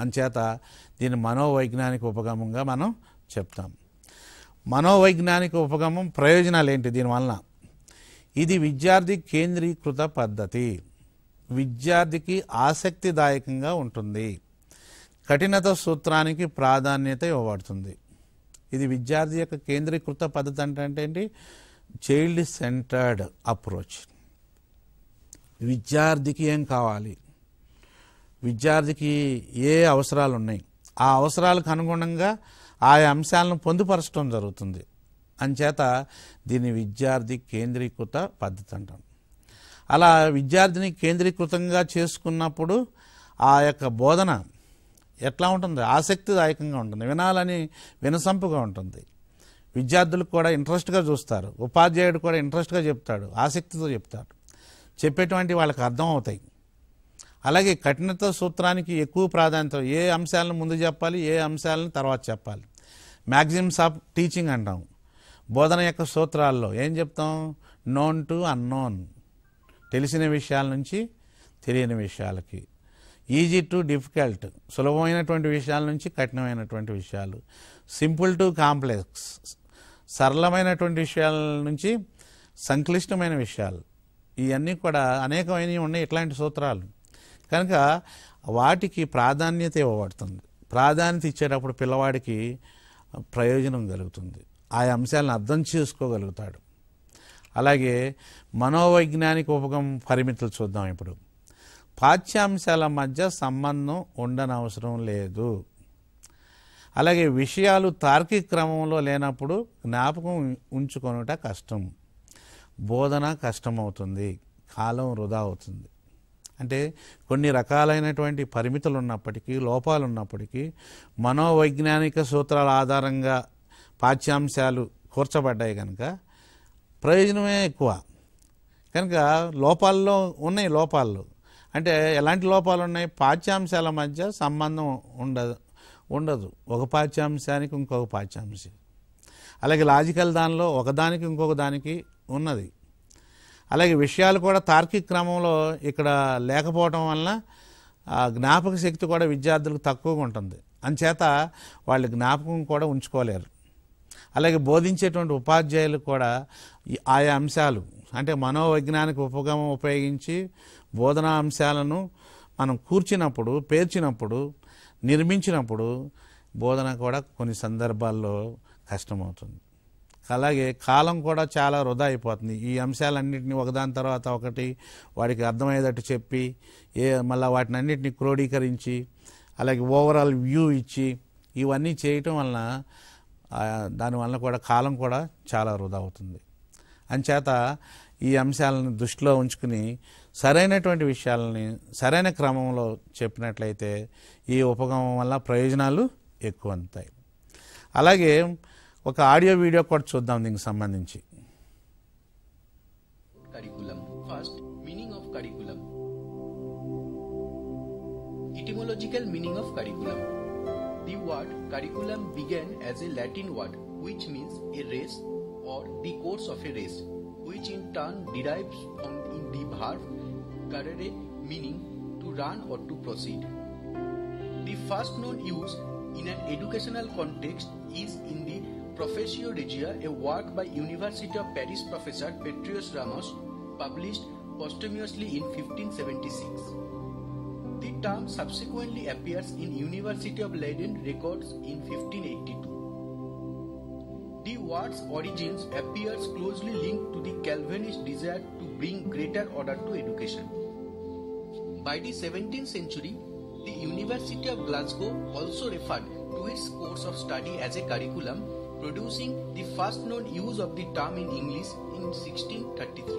అంచేత దీని మనోవైజ్ఞానిక ఉపగమంగా మనం చెప్తాం మనోవైజ్ఞానిక ఉపగమం ప్రయోజనాలు ఏంటి దీనివల్ల ఇది విద్యార్థి కేంద్రీకృత పద్ధతి విద్యార్థికి ఆసక్తిదాయకంగా ఉంటుంది కఠినత సూత్రానికి ప్రాధాన్యత ఇవ్వబడుతుంది ఇది విద్యార్థి యొక్క కేంద్రీకృత పద్ధతి అంటే ఏంటి చైల్డ్ సెంటర్డ్ అప్రోచ్ విద్యార్థికి ఏం కావాలి విద్యార్థికి ఏ అవసరాలు ఉన్నాయి ఆ అవసరాలకు అనుగుణంగా ఆ అంశాలను పొందుపరచడం జరుగుతుంది అంచేత దీన్ని విద్యార్థి కేంద్రీకృత పద్ధతి అంటాం అలా విద్యార్థిని కేంద్రీకృతంగా చేసుకున్నప్పుడు ఆ యొక్క బోధన ఎట్లా ఉంటుంది ఆసక్తిదాయకంగా ఉంటుంది వినాలని వినసంపుగా ఉంటుంది విద్యార్థులు కూడా ఇంట్రెస్ట్గా చూస్తారు ఉపాధ్యాయుడు కూడా ఇంట్రెస్ట్గా చెప్తాడు ఆసక్తితో చెప్తాడు చెప్పేటువంటి వాళ్ళకి అర్థం అవుతాయి అలాగే కఠినత సూత్రానికి ఎక్కువ ప్రాధాన్యత ఏ అంశాలను ముందు చెప్పాలి ఏ అంశాలను తర్వాత చెప్పాలి మ్యాక్సిమమ్స్ ఆఫ్ టీచింగ్ అంటాం బోధన యొక్క సూత్రాల్లో ఏం చెప్తాం నోన్ టు అన్నోన్ తెలిసిన విషయాల నుంచి తెలియని విషయాలకి ఈజీ టు డిఫికల్ట్ సులభమైనటువంటి విషయాల నుంచి కఠినమైనటువంటి విషయాలు సింపుల్ టు కాంప్లెక్స్ సరళమైనటువంటి విషయాల నుంచి సంక్లిష్టమైన విషయాలు ఇవన్నీ కూడా అనేకమైనవి ఉన్నాయి ఇట్లాంటి సూత్రాలు కనుక వాటికి ప్రాధాన్యత ఇవ్వబడుతుంది ప్రాధాన్యత ఇచ్చేటప్పుడు పిల్లవాడికి ప్రయోజనం కలుగుతుంది ఆ అంశాలను అర్థం చేసుకోగలుగుతాడు అలాగే మనోవైజ్ఞానిక ఉపగం పరిమితులు చూద్దాం ఇప్పుడు పాఠ్యాంశాల మధ్య సంబంధం ఉండనవసరం లేదు అలాగే విషయాలు తార్కిక క్రమంలో లేనప్పుడు జ్ఞాపకం ఉంచుకొనుట కష్టం బోధన కష్టమవుతుంది కాలం వృధా అవుతుంది అంటే కొన్ని రకాలైనటువంటి పరిమితులు ఉన్నప్పటికీ లోపాలు ఉన్నప్పటికీ మనోవైజ్ఞానిక సూత్రాల ఆధారంగా పాఠ్యాంశాలు కూర్చబడ్డాయి కనుక ప్రయోజనమే ఎక్కువ కనుక లోపాల్లో ఉన్నాయి లోపాలు అంటే ఎలాంటి లోపాలు ఉన్నాయి పాఠ్యాంశాల మధ్య సంబంధం ఉండదు ఉండదు ఒక పాఠ్యాంశానికి ఇంకొక పాఠ్యాంశం అలాగే లాజికల్ దానిలో ఒకదానికి ఇంకొక దానికి ఉన్నది అలాగే విషయాలు కూడా తార్కిక క్రమంలో ఇక్కడ లేకపోవటం వలన జ్ఞాపక శక్తి కూడా విద్యార్థులకు తక్కువగా ఉంటుంది అంచేత వాళ్ళు జ్ఞాపకం కూడా ఉంచుకోలేరు అలాగే బోధించేటువంటి ఉపాధ్యాయులు కూడా ఆయా అంశాలు అంటే మనోవైజ్ఞానిక ఉపగమం ఉపయోగించి బోధనా అంశాలను మనం కూర్చినప్పుడు పేర్చినప్పుడు నిర్మించినప్పుడు బోధన కూడా కొన్ని సందర్భాల్లో కష్టమవుతుంది అలాగే కాలం కూడా చాలా వృధా అయిపోతుంది ఈ అంశాలన్నింటినీ ఒకదాని తర్వాత ఒకటి వాడికి అర్థమయ్యేటట్టు చెప్పి ఏ మళ్ళీ వాటిని అన్నింటినీ క్రోడీకరించి అలాగే ఓవరాల్ వ్యూ ఇచ్చి ఇవన్నీ చేయటం వలన దానివల్ల కూడా కాలం కూడా చాలా వృధా అవుతుంది అంచేత ఈ అంశాలను దృష్టిలో ఉంచుకుని సరైనటువంటి విషయాలని సరైన క్రమంలో చెప్పినట్లయితే ఈ ఉపగమం వల్ల ప్రయోజనాలు ఎక్కువ అందుతాయి అలాగే ఒక ఆడియో వీడియో కూడా చూద్దాం దీనికి సంబంధించి etymological meaning of curriculum The word curriculum began as a Latin word which means a race or the course of a race, which in turn derives from the verb carrere meaning to run or to proceed. The first known use in an educational context is in the Professio Regia, a work by University of Paris professor Petrius Ramos, published posthumously in 1576. The term subsequently appears in University of Leiden records in 1582. The word's origins appears closely linked to the Calvinist desire to bring greater order to education. By the 17th century, the University of Glasgow also referred to its course of study as a curriculum, producing the first known use of the term in English in 1633.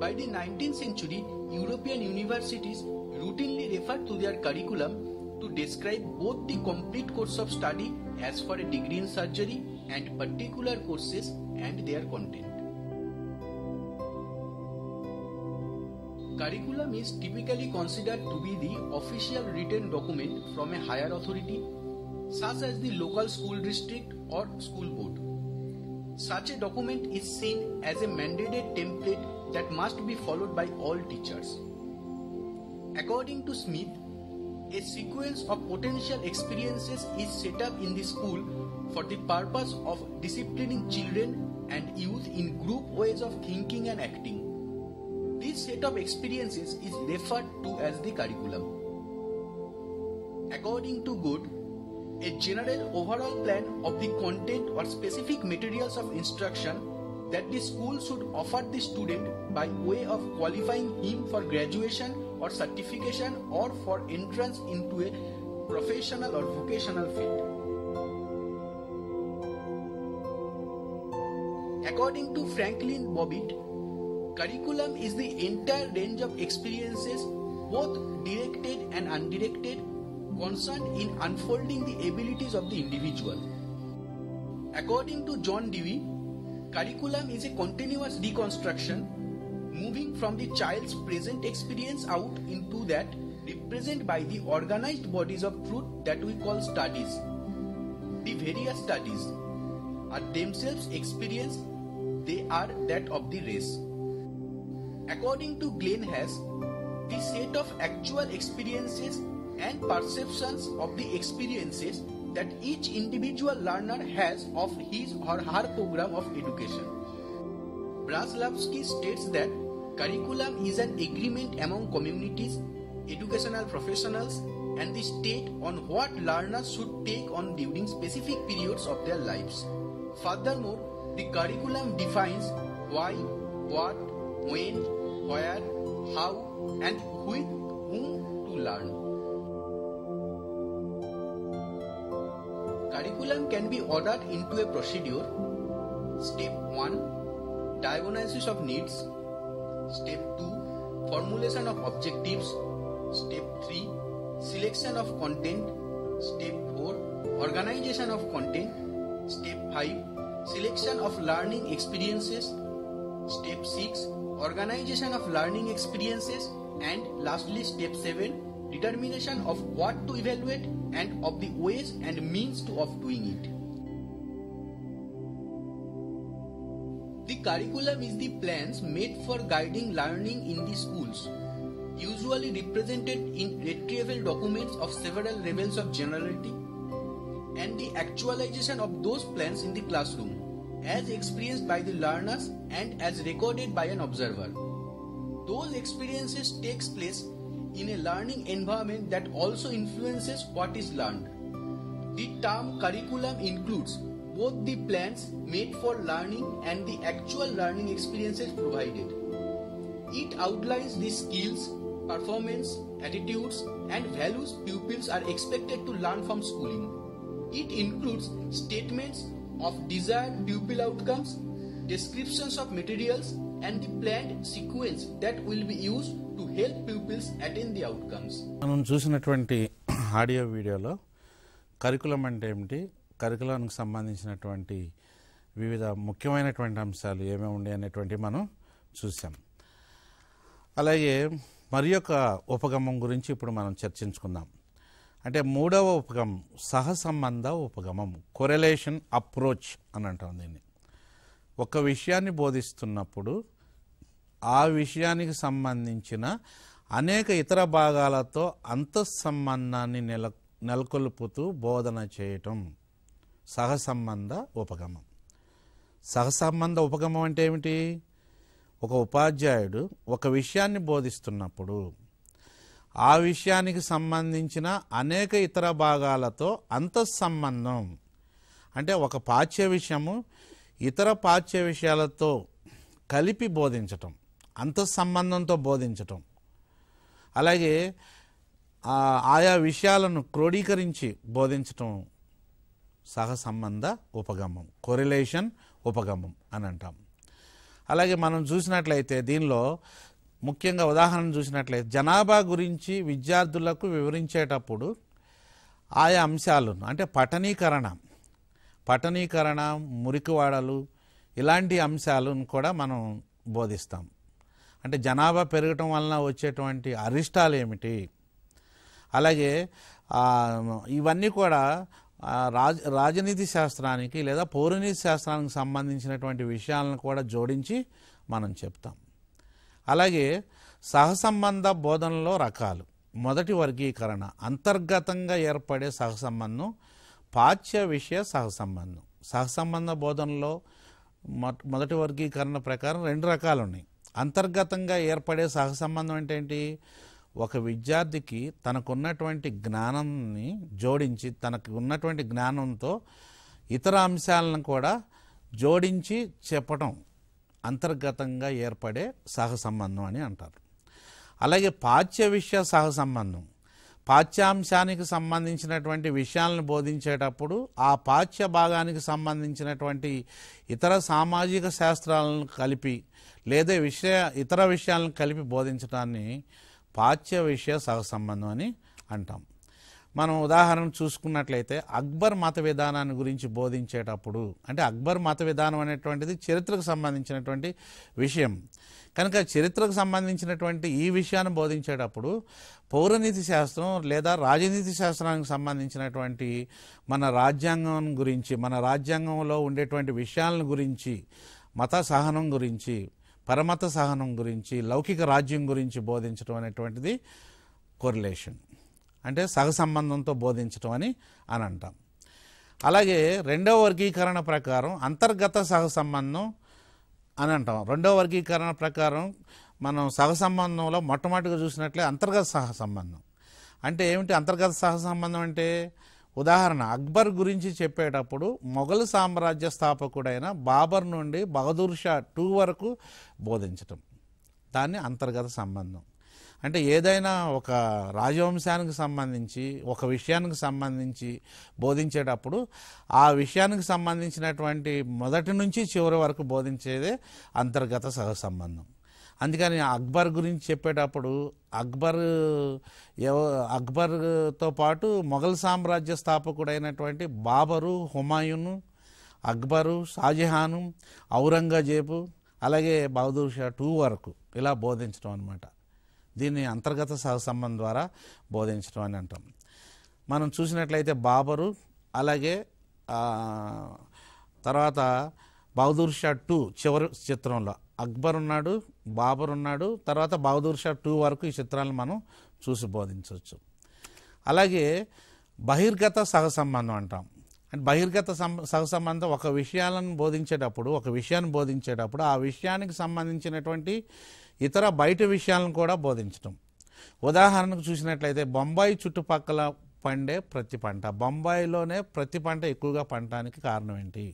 By the 19th century, European universities routinely refer to their curriculum to describe both the complete course of study as for a degree in surgery and particular courses and their content. Curriculum is typically considered to be the official written document from a higher authority such as the local school district or school board. Such a document is seen as a mandated template that must be followed by all teachers. According to Smith, a sequence of potential experiences is set up in the school for the purpose of disciplining children and youth in group ways of thinking and acting. This set of experiences is referred to as the curriculum. According to Good, a general overall plan of the content or specific materials of instruction that the school should offer the student by way of qualifying him for graduation or certification or for entrance into a professional or vocational field. According to Franklin Bobbitt, curriculum is the entire range of experiences, both directed and undirected, concerned in unfolding the abilities of the individual. According to John Dewey, curriculum is a continuous deconstruction moving from the child's present experience out into that represented by the organized bodies of truth that we call studies. The various studies are themselves experience, they are that of the race. According to Glenn Hess, the set of actual experiences and perceptions of the experiences that each individual learner has of his or her program of education. Braslavsky states that Curriculum is an agreement among communities, educational professionals, and the state on what learners should take on during specific periods of their lives. Furthermore, the curriculum defines why, what, when, where, how, and with whom to learn. Curriculum can be ordered into a procedure. Step 1 Diagnosis of needs Step 2 Formulation of objectives. Step 3 Selection of content. Step 4 Organization of content. Step 5 Selection of learning experiences. Step 6 Organization of learning experiences. And lastly, step 7 Determination of what to evaluate and of the ways and means to, of doing it. The curriculum is the plans made for guiding learning in the schools, usually represented in retrievable documents of several levels of generality, and the actualization of those plans in the classroom, as experienced by the learners and as recorded by an observer. Those experiences takes place in a learning environment that also influences what is learned. The term curriculum includes both the plans made for learning and the actual learning experiences provided. It outlines the skills, performance, attitudes and values pupils are expected to learn from schooling. It includes statements of desired pupil outcomes, descriptions of materials and the planned sequence that will be used to help peoples attain the outcomes 20 audio video Curriculum and అంటే ఏమిటి కరికులానికి సంబంధించినటువంటి వివిధ ముఖ్యమైనటువంటి అంశాలు ఏమేమి ఉన్నాయి అనేటువంటివి మనం చూసాం అలాగే మరి యొక్క ఉపగమం గురించి ఇప్పుడు మనం చర్చించుకుందాం అంటే మూడవ ఉపగమం సహసంబంధ ఉపగమం కొరెలేషన్ అప్రోచ్ అని అంటాం దీన్ని ఒక విషయాన్ని బోధిస్తున్నప్పుడు ఆ విషయానికి సంబంధించిన అనేక ఇతర భాగాలతో అంతఃసంబంధాన్ని నెల నెలకొల్పుతూ బోధన చేయటం సహసంబంధ ఉపగమం సహసంబంధ ఉపగమం అంటే ఏమిటి ఒక ఉపాధ్యాయుడు ఒక విషయాన్ని బోధిస్తున్నప్పుడు ఆ విషయానికి సంబంధించిన అనేక ఇతర భాగాలతో అంతఃసంబంధం అంటే ఒక పాఠ్య విషయము ఇతర పాఠ్య విషయాలతో కలిపి బోధించటం అంతఃసంబంధంతో బోధించటం అలాగే ఆయా విషయాలను క్రోడీకరించి బోధించటం సహసంబంధ ఉపగమం కొరిలేషన్ ఉపగమం అని అంటాం అలాగే మనం చూసినట్లయితే దీనిలో ముఖ్యంగా ఉదాహరణ చూసినట్లయితే జనాభా గురించి విద్యార్థులకు వివరించేటప్పుడు ఆయా అంశాలను అంటే పఠనీకరణ పఠనీకరణ మురికివాడలు ఇలాంటి అంశాలను కూడా మనం బోధిస్తాం అంటే జనాభా పెరగటం వలన వచ్చేటువంటి అరిష్టాలు ఏమిటి అలాగే ఇవన్నీ కూడా రాజ రాజనీతి శాస్త్రానికి లేదా పౌరనీతి శాస్త్రానికి సంబంధించినటువంటి విషయాలను కూడా జోడించి మనం చెప్తాం అలాగే సహసంబంధ బోధనలో రకాలు మొదటి వర్గీకరణ అంతర్గతంగా ఏర్పడే సహసంబంధం పాచ్య విషయ సహసంబంధం సహసంబంధ బోధనలో మొదటి వర్గీకరణ ప్రకారం రెండు రకాలు ఉన్నాయి అంతర్గతంగా ఏర్పడే సహసంబంధం అంటే ఏంటి ఒక విద్యార్థికి తనకున్నటువంటి జ్ఞానాన్ని జోడించి తనకు ఉన్నటువంటి జ్ఞానంతో ఇతర అంశాలను కూడా జోడించి చెప్పడం అంతర్గతంగా ఏర్పడే సహసంబంధం అని అంటారు అలాగే పాచ్య విషయ సహసంబంధం పాచ్యాంశానికి సంబంధించినటువంటి విషయాలను బోధించేటప్పుడు ఆ పాచ్య భాగానికి సంబంధించినటువంటి ఇతర సామాజిక శాస్త్రాలను కలిపి లేదా విషయ ఇతర విషయాలను కలిపి బోధించడాన్ని పాచ్య విషయ సహసంబంధం అని అంటాం మనం ఉదాహరణ చూసుకున్నట్లయితే అక్బర్ మత విధానాన్ని గురించి బోధించేటప్పుడు అంటే అక్బర్ మత విధానం అనేటువంటిది చరిత్రకు సంబంధించినటువంటి విషయం కనుక చరిత్రకు సంబంధించినటువంటి ఈ విషయాన్ని బోధించేటప్పుడు పౌరనీతి శాస్త్రం లేదా రాజనీతి శాస్త్రానికి సంబంధించినటువంటి మన రాజ్యాంగం గురించి మన రాజ్యాంగంలో ఉండేటువంటి విషయాలను గురించి మత సహనం గురించి పరమత సహనం గురించి లౌకిక రాజ్యం గురించి బోధించడం అనేటువంటిది కొరిలేషన్ అంటే సహసంబంధంతో బోధించడం అని అని అంటాం అలాగే రెండవ వర్గీకరణ ప్రకారం అంతర్గత సహసంబంధం అని అంటాం రెండవ వర్గీకరణ ప్రకారం మనం సహసంబంధంలో మొట్టమొదటిగా చూసినట్లే అంతర్గత సహసంబంధం అంటే ఏమిటి అంతర్గత సహసంబంధం అంటే ఉదాహరణ అక్బర్ గురించి చెప్పేటప్పుడు మొఘల్ సామ్రాజ్య స్థాపకుడైన బాబర్ నుండి బహదూర్ షా టూ వరకు బోధించటం దాన్ని అంతర్గత సంబంధం అంటే ఏదైనా ఒక రాజవంశానికి సంబంధించి ఒక విషయానికి సంబంధించి బోధించేటప్పుడు ఆ విషయానికి సంబంధించినటువంటి మొదటి నుంచి చివరి వరకు బోధించేదే అంతర్గత సహసంబంధం అందుకని అక్బర్ గురించి చెప్పేటప్పుడు అక్బర్ అక్బర్తో పాటు మొఘల్ సామ్రాజ్య స్థాపకుడైనటువంటి బాబరు హుమాయును అక్బరు షాజహాను ఔరంగజేబు అలాగే బహదూర్ షా టూ వరకు ఇలా బోధించడం అనమాట దీన్ని అంతర్గత సహసంబంధం ద్వారా బోధించడం అని అంటాం మనం చూసినట్లయితే బాబరు అలాగే తర్వాత బహదూర్ షా టూ చివరి చిత్రంలో అక్బర్ ఉన్నాడు బాబర్ ఉన్నాడు తర్వాత బహదూర్ షా టూ వరకు ఈ చిత్రాలను మనం చూసి బోధించవచ్చు అలాగే బహిర్గత సహసంబంధం అంటాం అంటే బహిర్గత సహసంబంధం ఒక విషయాలను బోధించేటప్పుడు ఒక విషయాన్ని బోధించేటప్పుడు ఆ విషయానికి సంబంధించినటువంటి ఇతర బయట విషయాలను కూడా బోధించటం ఉదాహరణకు చూసినట్లయితే బొంబాయి చుట్టుపక్కల పండే ప్రతి పంట బొంబాయిలోనే ప్రతి పంట ఎక్కువగా పండటానికి కారణం ఏంటి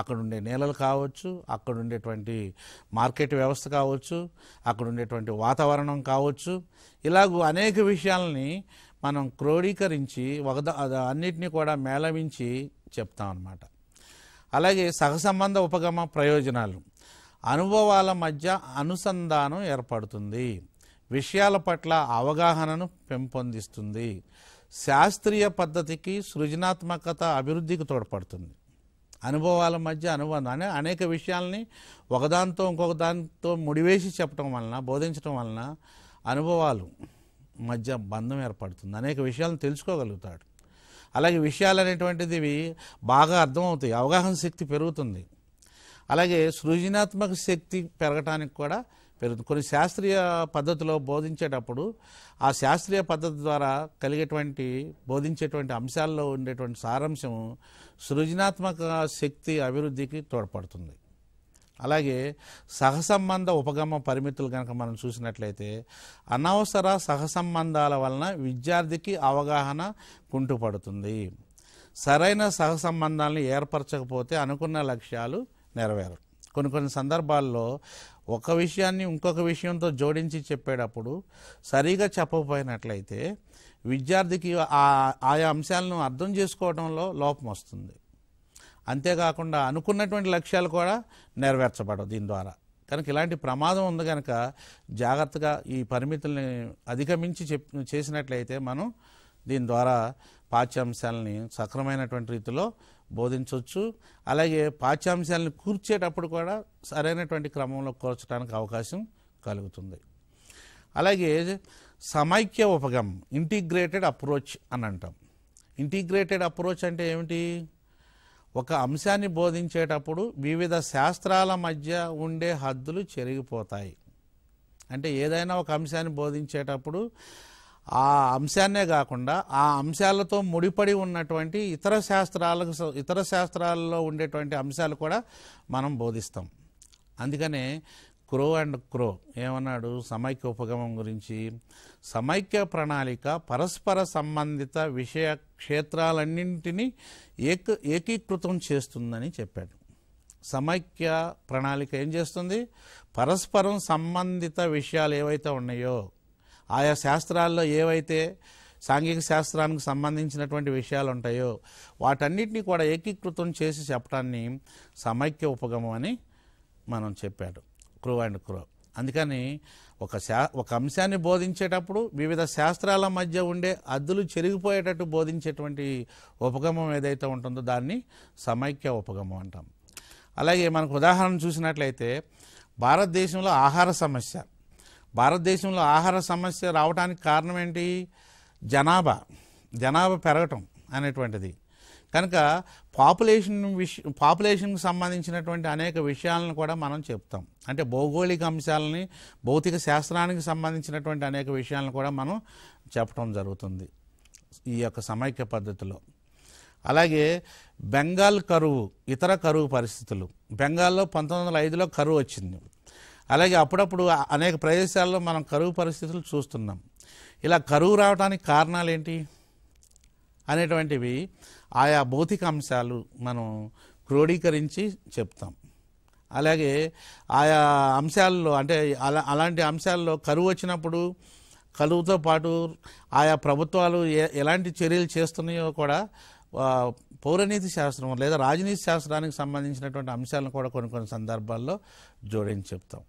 అక్కడ ఉండే నేలలు కావచ్చు అక్కడ ఉండేటువంటి మార్కెట్ వ్యవస్థ కావచ్చు అక్కడ ఉండేటువంటి వాతావరణం కావచ్చు ఇలాగూ అనేక విషయాలని మనం క్రోడీకరించి ఒక అన్నిటినీ కూడా మేళవించి చెప్తాం అన్నమాట అలాగే సహసంబంధ ఉపగమ ప్రయోజనాలు అనుభవాల మధ్య అనుసంధానం ఏర్పడుతుంది విషయాల పట్ల అవగాహనను పెంపొందిస్తుంది శాస్త్రీయ పద్ధతికి సృజనాత్మకత అభివృద్ధికి తోడ్పడుతుంది అనుభవాల మధ్య అనుబంధం అనే అనేక విషయాల్ని ఒకదాంతో ఇంకొక దాంతో ముడివేసి చెప్పడం వలన బోధించడం వలన అనుభవాలు మధ్య బంధం ఏర్పడుతుంది అనేక విషయాలను తెలుసుకోగలుగుతాడు అలాగే విషయాలు అనేటువంటిది బాగా అర్థమవుతాయి అవగాహన శక్తి పెరుగుతుంది అలాగే సృజనాత్మక శక్తి పెరగటానికి కూడా పెరుగుతుంది కొన్ని శాస్త్రీయ పద్ధతిలో బోధించేటప్పుడు ఆ శాస్త్రీయ పద్ధతి ద్వారా కలిగేటువంటి బోధించేటువంటి అంశాల్లో ఉండేటువంటి సారాంశం సృజనాత్మక శక్తి అభివృద్ధికి తోడ్పడుతుంది అలాగే సహసంబంధ ఉపగమ పరిమితులు కనుక మనం చూసినట్లయితే అనవసర సహసంబంధాల వలన విద్యార్థికి అవగాహన కుంటుపడుతుంది సరైన సహసంబంధాలను ఏర్పరచకపోతే అనుకున్న లక్ష్యాలు నెరవేరు కొన్ని కొన్ని సందర్భాల్లో ఒక విషయాన్ని ఇంకొక విషయంతో జోడించి చెప్పేటప్పుడు సరిగా చెప్పకపోయినట్లయితే విద్యార్థికి ఆయా అంశాలను అర్థం చేసుకోవడంలో లోపం వస్తుంది అంతేకాకుండా అనుకున్నటువంటి లక్ష్యాలు కూడా నెరవేర్చబడవు దీని ద్వారా కనుక ఇలాంటి ప్రమాదం ఉంది కనుక జాగ్రత్తగా ఈ పరిమితుల్ని అధిగమించి చెప్ చేసినట్లయితే మనం దీని ద్వారా పాఠ్యాంశాలని సక్రమైనటువంటి రీతిలో బోధించవచ్చు అలాగే పాఠ్యాంశాలను కూర్చేటప్పుడు కూడా సరైనటువంటి క్రమంలో కూర్చడానికి అవకాశం కలుగుతుంది అలాగే సమైక్య ఉపగం ఇంటిగ్రేటెడ్ అప్రోచ్ అని అంటాం ఇంటిగ్రేటెడ్ అప్రోచ్ అంటే ఏమిటి ఒక అంశాన్ని బోధించేటప్పుడు వివిధ శాస్త్రాల మధ్య ఉండే హద్దులు చెరిగిపోతాయి అంటే ఏదైనా ఒక అంశాన్ని బోధించేటప్పుడు ఆ అంశాన్నే కాకుండా ఆ అంశాలతో ముడిపడి ఉన్నటువంటి ఇతర శాస్త్రాలకు ఇతర శాస్త్రాలలో ఉండేటువంటి అంశాలు కూడా మనం బోధిస్తాం అందుకనే క్రో అండ్ క్రో ఏమన్నాడు సమైక్య ఉపగమం గురించి సమైక్య ప్రణాళిక పరస్పర సంబంధిత విషయ క్షేత్రాలన్నింటినీ ఏక ఏకీకృతం చేస్తుందని చెప్పాడు సమైక్య ప్రణాళిక ఏం చేస్తుంది పరస్పరం సంబంధిత విషయాలు ఏవైతే ఉన్నాయో ఆయా శాస్త్రాల్లో ఏవైతే సాంఘిక శాస్త్రానికి సంబంధించినటువంటి విషయాలు ఉంటాయో వాటన్నిటిని కూడా ఏకీకృతం చేసి చెప్పడాన్ని సమైక్య ఉపగమం అని మనం చెప్పాడు క్రూ అండ్ క్రో అందుకని ఒక శా ఒక అంశాన్ని బోధించేటప్పుడు వివిధ శాస్త్రాల మధ్య ఉండే అద్దులు చెరిగిపోయేటట్టు బోధించేటువంటి ఉపగమం ఏదైతే ఉంటుందో దాన్ని సమైక్య ఉపగమం అంటాం అలాగే మనకు ఉదాహరణ చూసినట్లయితే భారతదేశంలో ఆహార సమస్య భారతదేశంలో ఆహార సమస్య రావడానికి కారణం ఏంటి జనాభా జనాభా పెరగటం అనేటువంటిది కనుక పాపులేషన్ విష పాపులేషన్కి సంబంధించినటువంటి అనేక విషయాలను కూడా మనం చెప్తాం అంటే భౌగోళిక అంశాలని భౌతిక శాస్త్రానికి సంబంధించినటువంటి అనేక విషయాలను కూడా మనం చెప్పడం జరుగుతుంది ఈ యొక్క సమైక్య పద్ధతిలో అలాగే బెంగాల్ కరువు ఇతర కరువు పరిస్థితులు బెంగాల్లో పంతొమ్మిది వందల ఐదులో కరువు వచ్చింది అలాగే అప్పుడప్పుడు అనేక ప్రదేశాల్లో మనం కరువు పరిస్థితులు చూస్తున్నాం ఇలా కరువు రావడానికి కారణాలు ఏంటి అనేటువంటివి ఆయా భౌతిక అంశాలు మనం క్రోడీకరించి చెప్తాం అలాగే ఆయా అంశాల్లో అంటే అలా అలాంటి అంశాల్లో కరువు వచ్చినప్పుడు కరువుతో పాటు ఆయా ప్రభుత్వాలు ఎలాంటి చర్యలు చేస్తున్నాయో కూడా పౌరనీతి శాస్త్రం లేదా రాజనీతి శాస్త్రానికి సంబంధించినటువంటి అంశాలను కూడా కొన్ని కొన్ని సందర్భాల్లో జోడించి చెప్తాం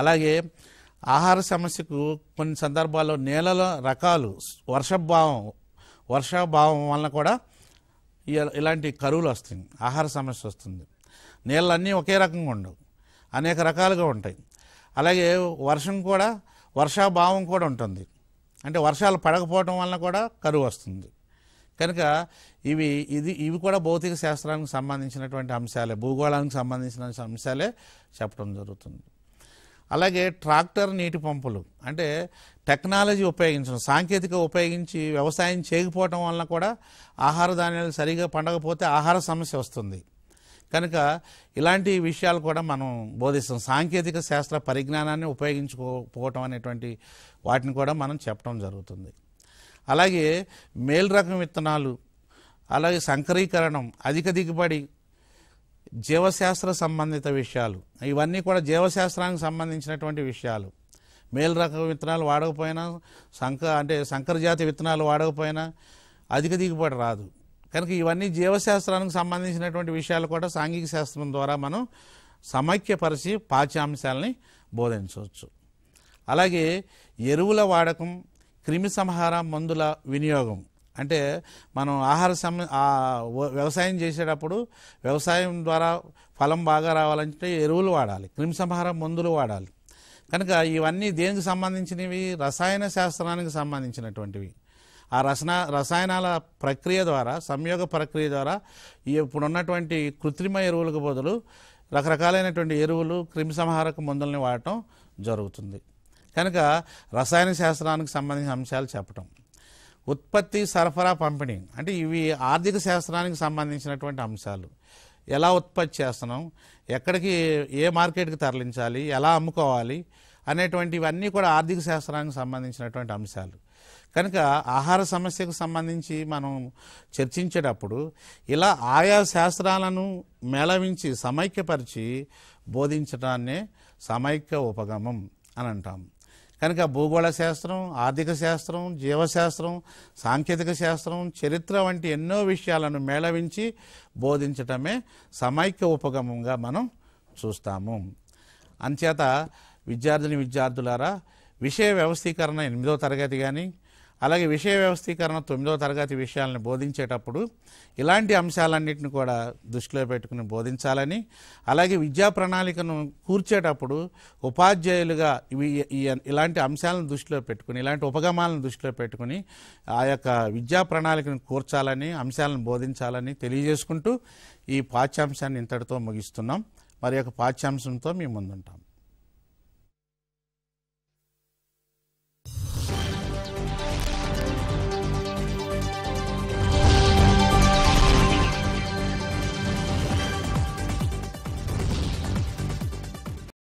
అలాగే ఆహార సమస్యకు కొన్ని సందర్భాల్లో నేలల రకాలు వర్షభావం వర్షాభావం వలన కూడా ఇలాంటి కరువులు వస్తుంది ఆహార సమస్య వస్తుంది నీళ్ళన్నీ ఒకే రకంగా ఉండవు అనేక రకాలుగా ఉంటాయి అలాగే వర్షం కూడా వర్షాభావం కూడా ఉంటుంది అంటే వర్షాలు పడకపోవటం వలన కూడా కరువు వస్తుంది కనుక ఇవి ఇది ఇవి కూడా భౌతిక శాస్త్రానికి సంబంధించినటువంటి అంశాలే భూగోళానికి సంబంధించిన అంశాలే చెప్పడం జరుగుతుంది అలాగే ట్రాక్టర్ నీటి పంపులు అంటే టెక్నాలజీ ఉపయోగించడం సాంకేతిక ఉపయోగించి వ్యవసాయం చేయకపోవటం వలన కూడా ఆహార ధాన్యాలు సరిగా పండకపోతే ఆహార సమస్య వస్తుంది కనుక ఇలాంటి విషయాలు కూడా మనం బోధిస్తాం సాంకేతిక శాస్త్ర పరిజ్ఞానాన్ని ఉపయోగించుకోపోవటం అనేటువంటి వాటిని కూడా మనం చెప్పడం జరుగుతుంది అలాగే మేలు రకం విత్తనాలు అలాగే సంకరీకరణం అధిక దిగుబడి జీవశాస్త్ర సంబంధిత విషయాలు ఇవన్నీ కూడా జీవశాస్త్రానికి సంబంధించినటువంటి విషయాలు మేలు రకం విత్తనాలు వాడకపోయినా సంక అంటే సంకరజాతి విత్తనాలు వాడకపోయినా అధిక దిగుబడి రాదు కనుక ఇవన్నీ జీవశాస్త్రానికి సంబంధించినటువంటి విషయాలు కూడా సాంఘిక శాస్త్రం ద్వారా మనం సమైక్యపరిచి పాచ్యాంశాలని బోధించవచ్చు అలాగే ఎరువుల వాడకం క్రిమి సంహార మందుల వినియోగం అంటే మనం ఆహార సమ వ్యవసాయం చేసేటప్పుడు వ్యవసాయం ద్వారా ఫలం బాగా రావాలంటే ఎరువులు వాడాలి క్రిమిసంహార మందులు వాడాలి కనుక ఇవన్నీ దేనికి సంబంధించినవి రసాయన శాస్త్రానికి సంబంధించినటువంటివి ఆ రసన రసాయనాల ప్రక్రియ ద్వారా సంయోగ ప్రక్రియ ద్వారా ఇప్పుడున్నటువంటి కృత్రిమ ఎరువులకు బదులు రకరకాలైనటువంటి ఎరువులు క్రిమిసంహారక మందులని వాడటం జరుగుతుంది కనుక రసాయన శాస్త్రానికి సంబంధించిన అంశాలు చెప్పటం ఉత్పత్తి సరఫరా పంపిణీ అంటే ఇవి ఆర్థిక శాస్త్రానికి సంబంధించినటువంటి అంశాలు ఎలా ఉత్పత్తి చేస్తున్నాం ఎక్కడికి ఏ మార్కెట్కి తరలించాలి ఎలా అమ్ముకోవాలి అనేటువంటివన్నీ కూడా ఆర్థిక శాస్త్రానికి సంబంధించినటువంటి అంశాలు కనుక ఆహార సమస్యకు సంబంధించి మనం చర్చించేటప్పుడు ఇలా ఆయా శాస్త్రాలను మేళవించి సమైక్యపరిచి బోధించడాన్నే సమైక్య ఉపగమం అని అంటాము కనుక భూగోళ శాస్త్రం ఆర్థిక శాస్త్రం జీవశాస్త్రం సాంకేతిక శాస్త్రం చరిత్ర వంటి ఎన్నో విషయాలను మేళవించి బోధించటమే సమైక్య ఉపగమంగా మనం చూస్తాము అంచేత విద్యార్థిని విద్యార్థులారా విషయ వ్యవస్థీకరణ ఎనిమిదో తరగతి కానీ అలాగే విషయ వ్యవస్థీకరణ తొమ్మిదో తరగతి విషయాలను బోధించేటప్పుడు ఇలాంటి అంశాలన్నింటిని కూడా దృష్టిలో పెట్టుకుని బోధించాలని అలాగే విద్యా ప్రణాళికను కూర్చేటప్పుడు ఉపాధ్యాయులుగా ఇవి ఇలాంటి అంశాలను దృష్టిలో పెట్టుకుని ఇలాంటి ఉపగమాలను దృష్టిలో పెట్టుకుని ఆ యొక్క విద్యా ప్రణాళికను కూర్చాలని అంశాలను బోధించాలని తెలియజేసుకుంటూ ఈ పాఠ్యాంశాన్ని ఇంతటితో ముగిస్తున్నాం మరి యొక్క పాఠ్యాంశంతో మేము ముందుంటాం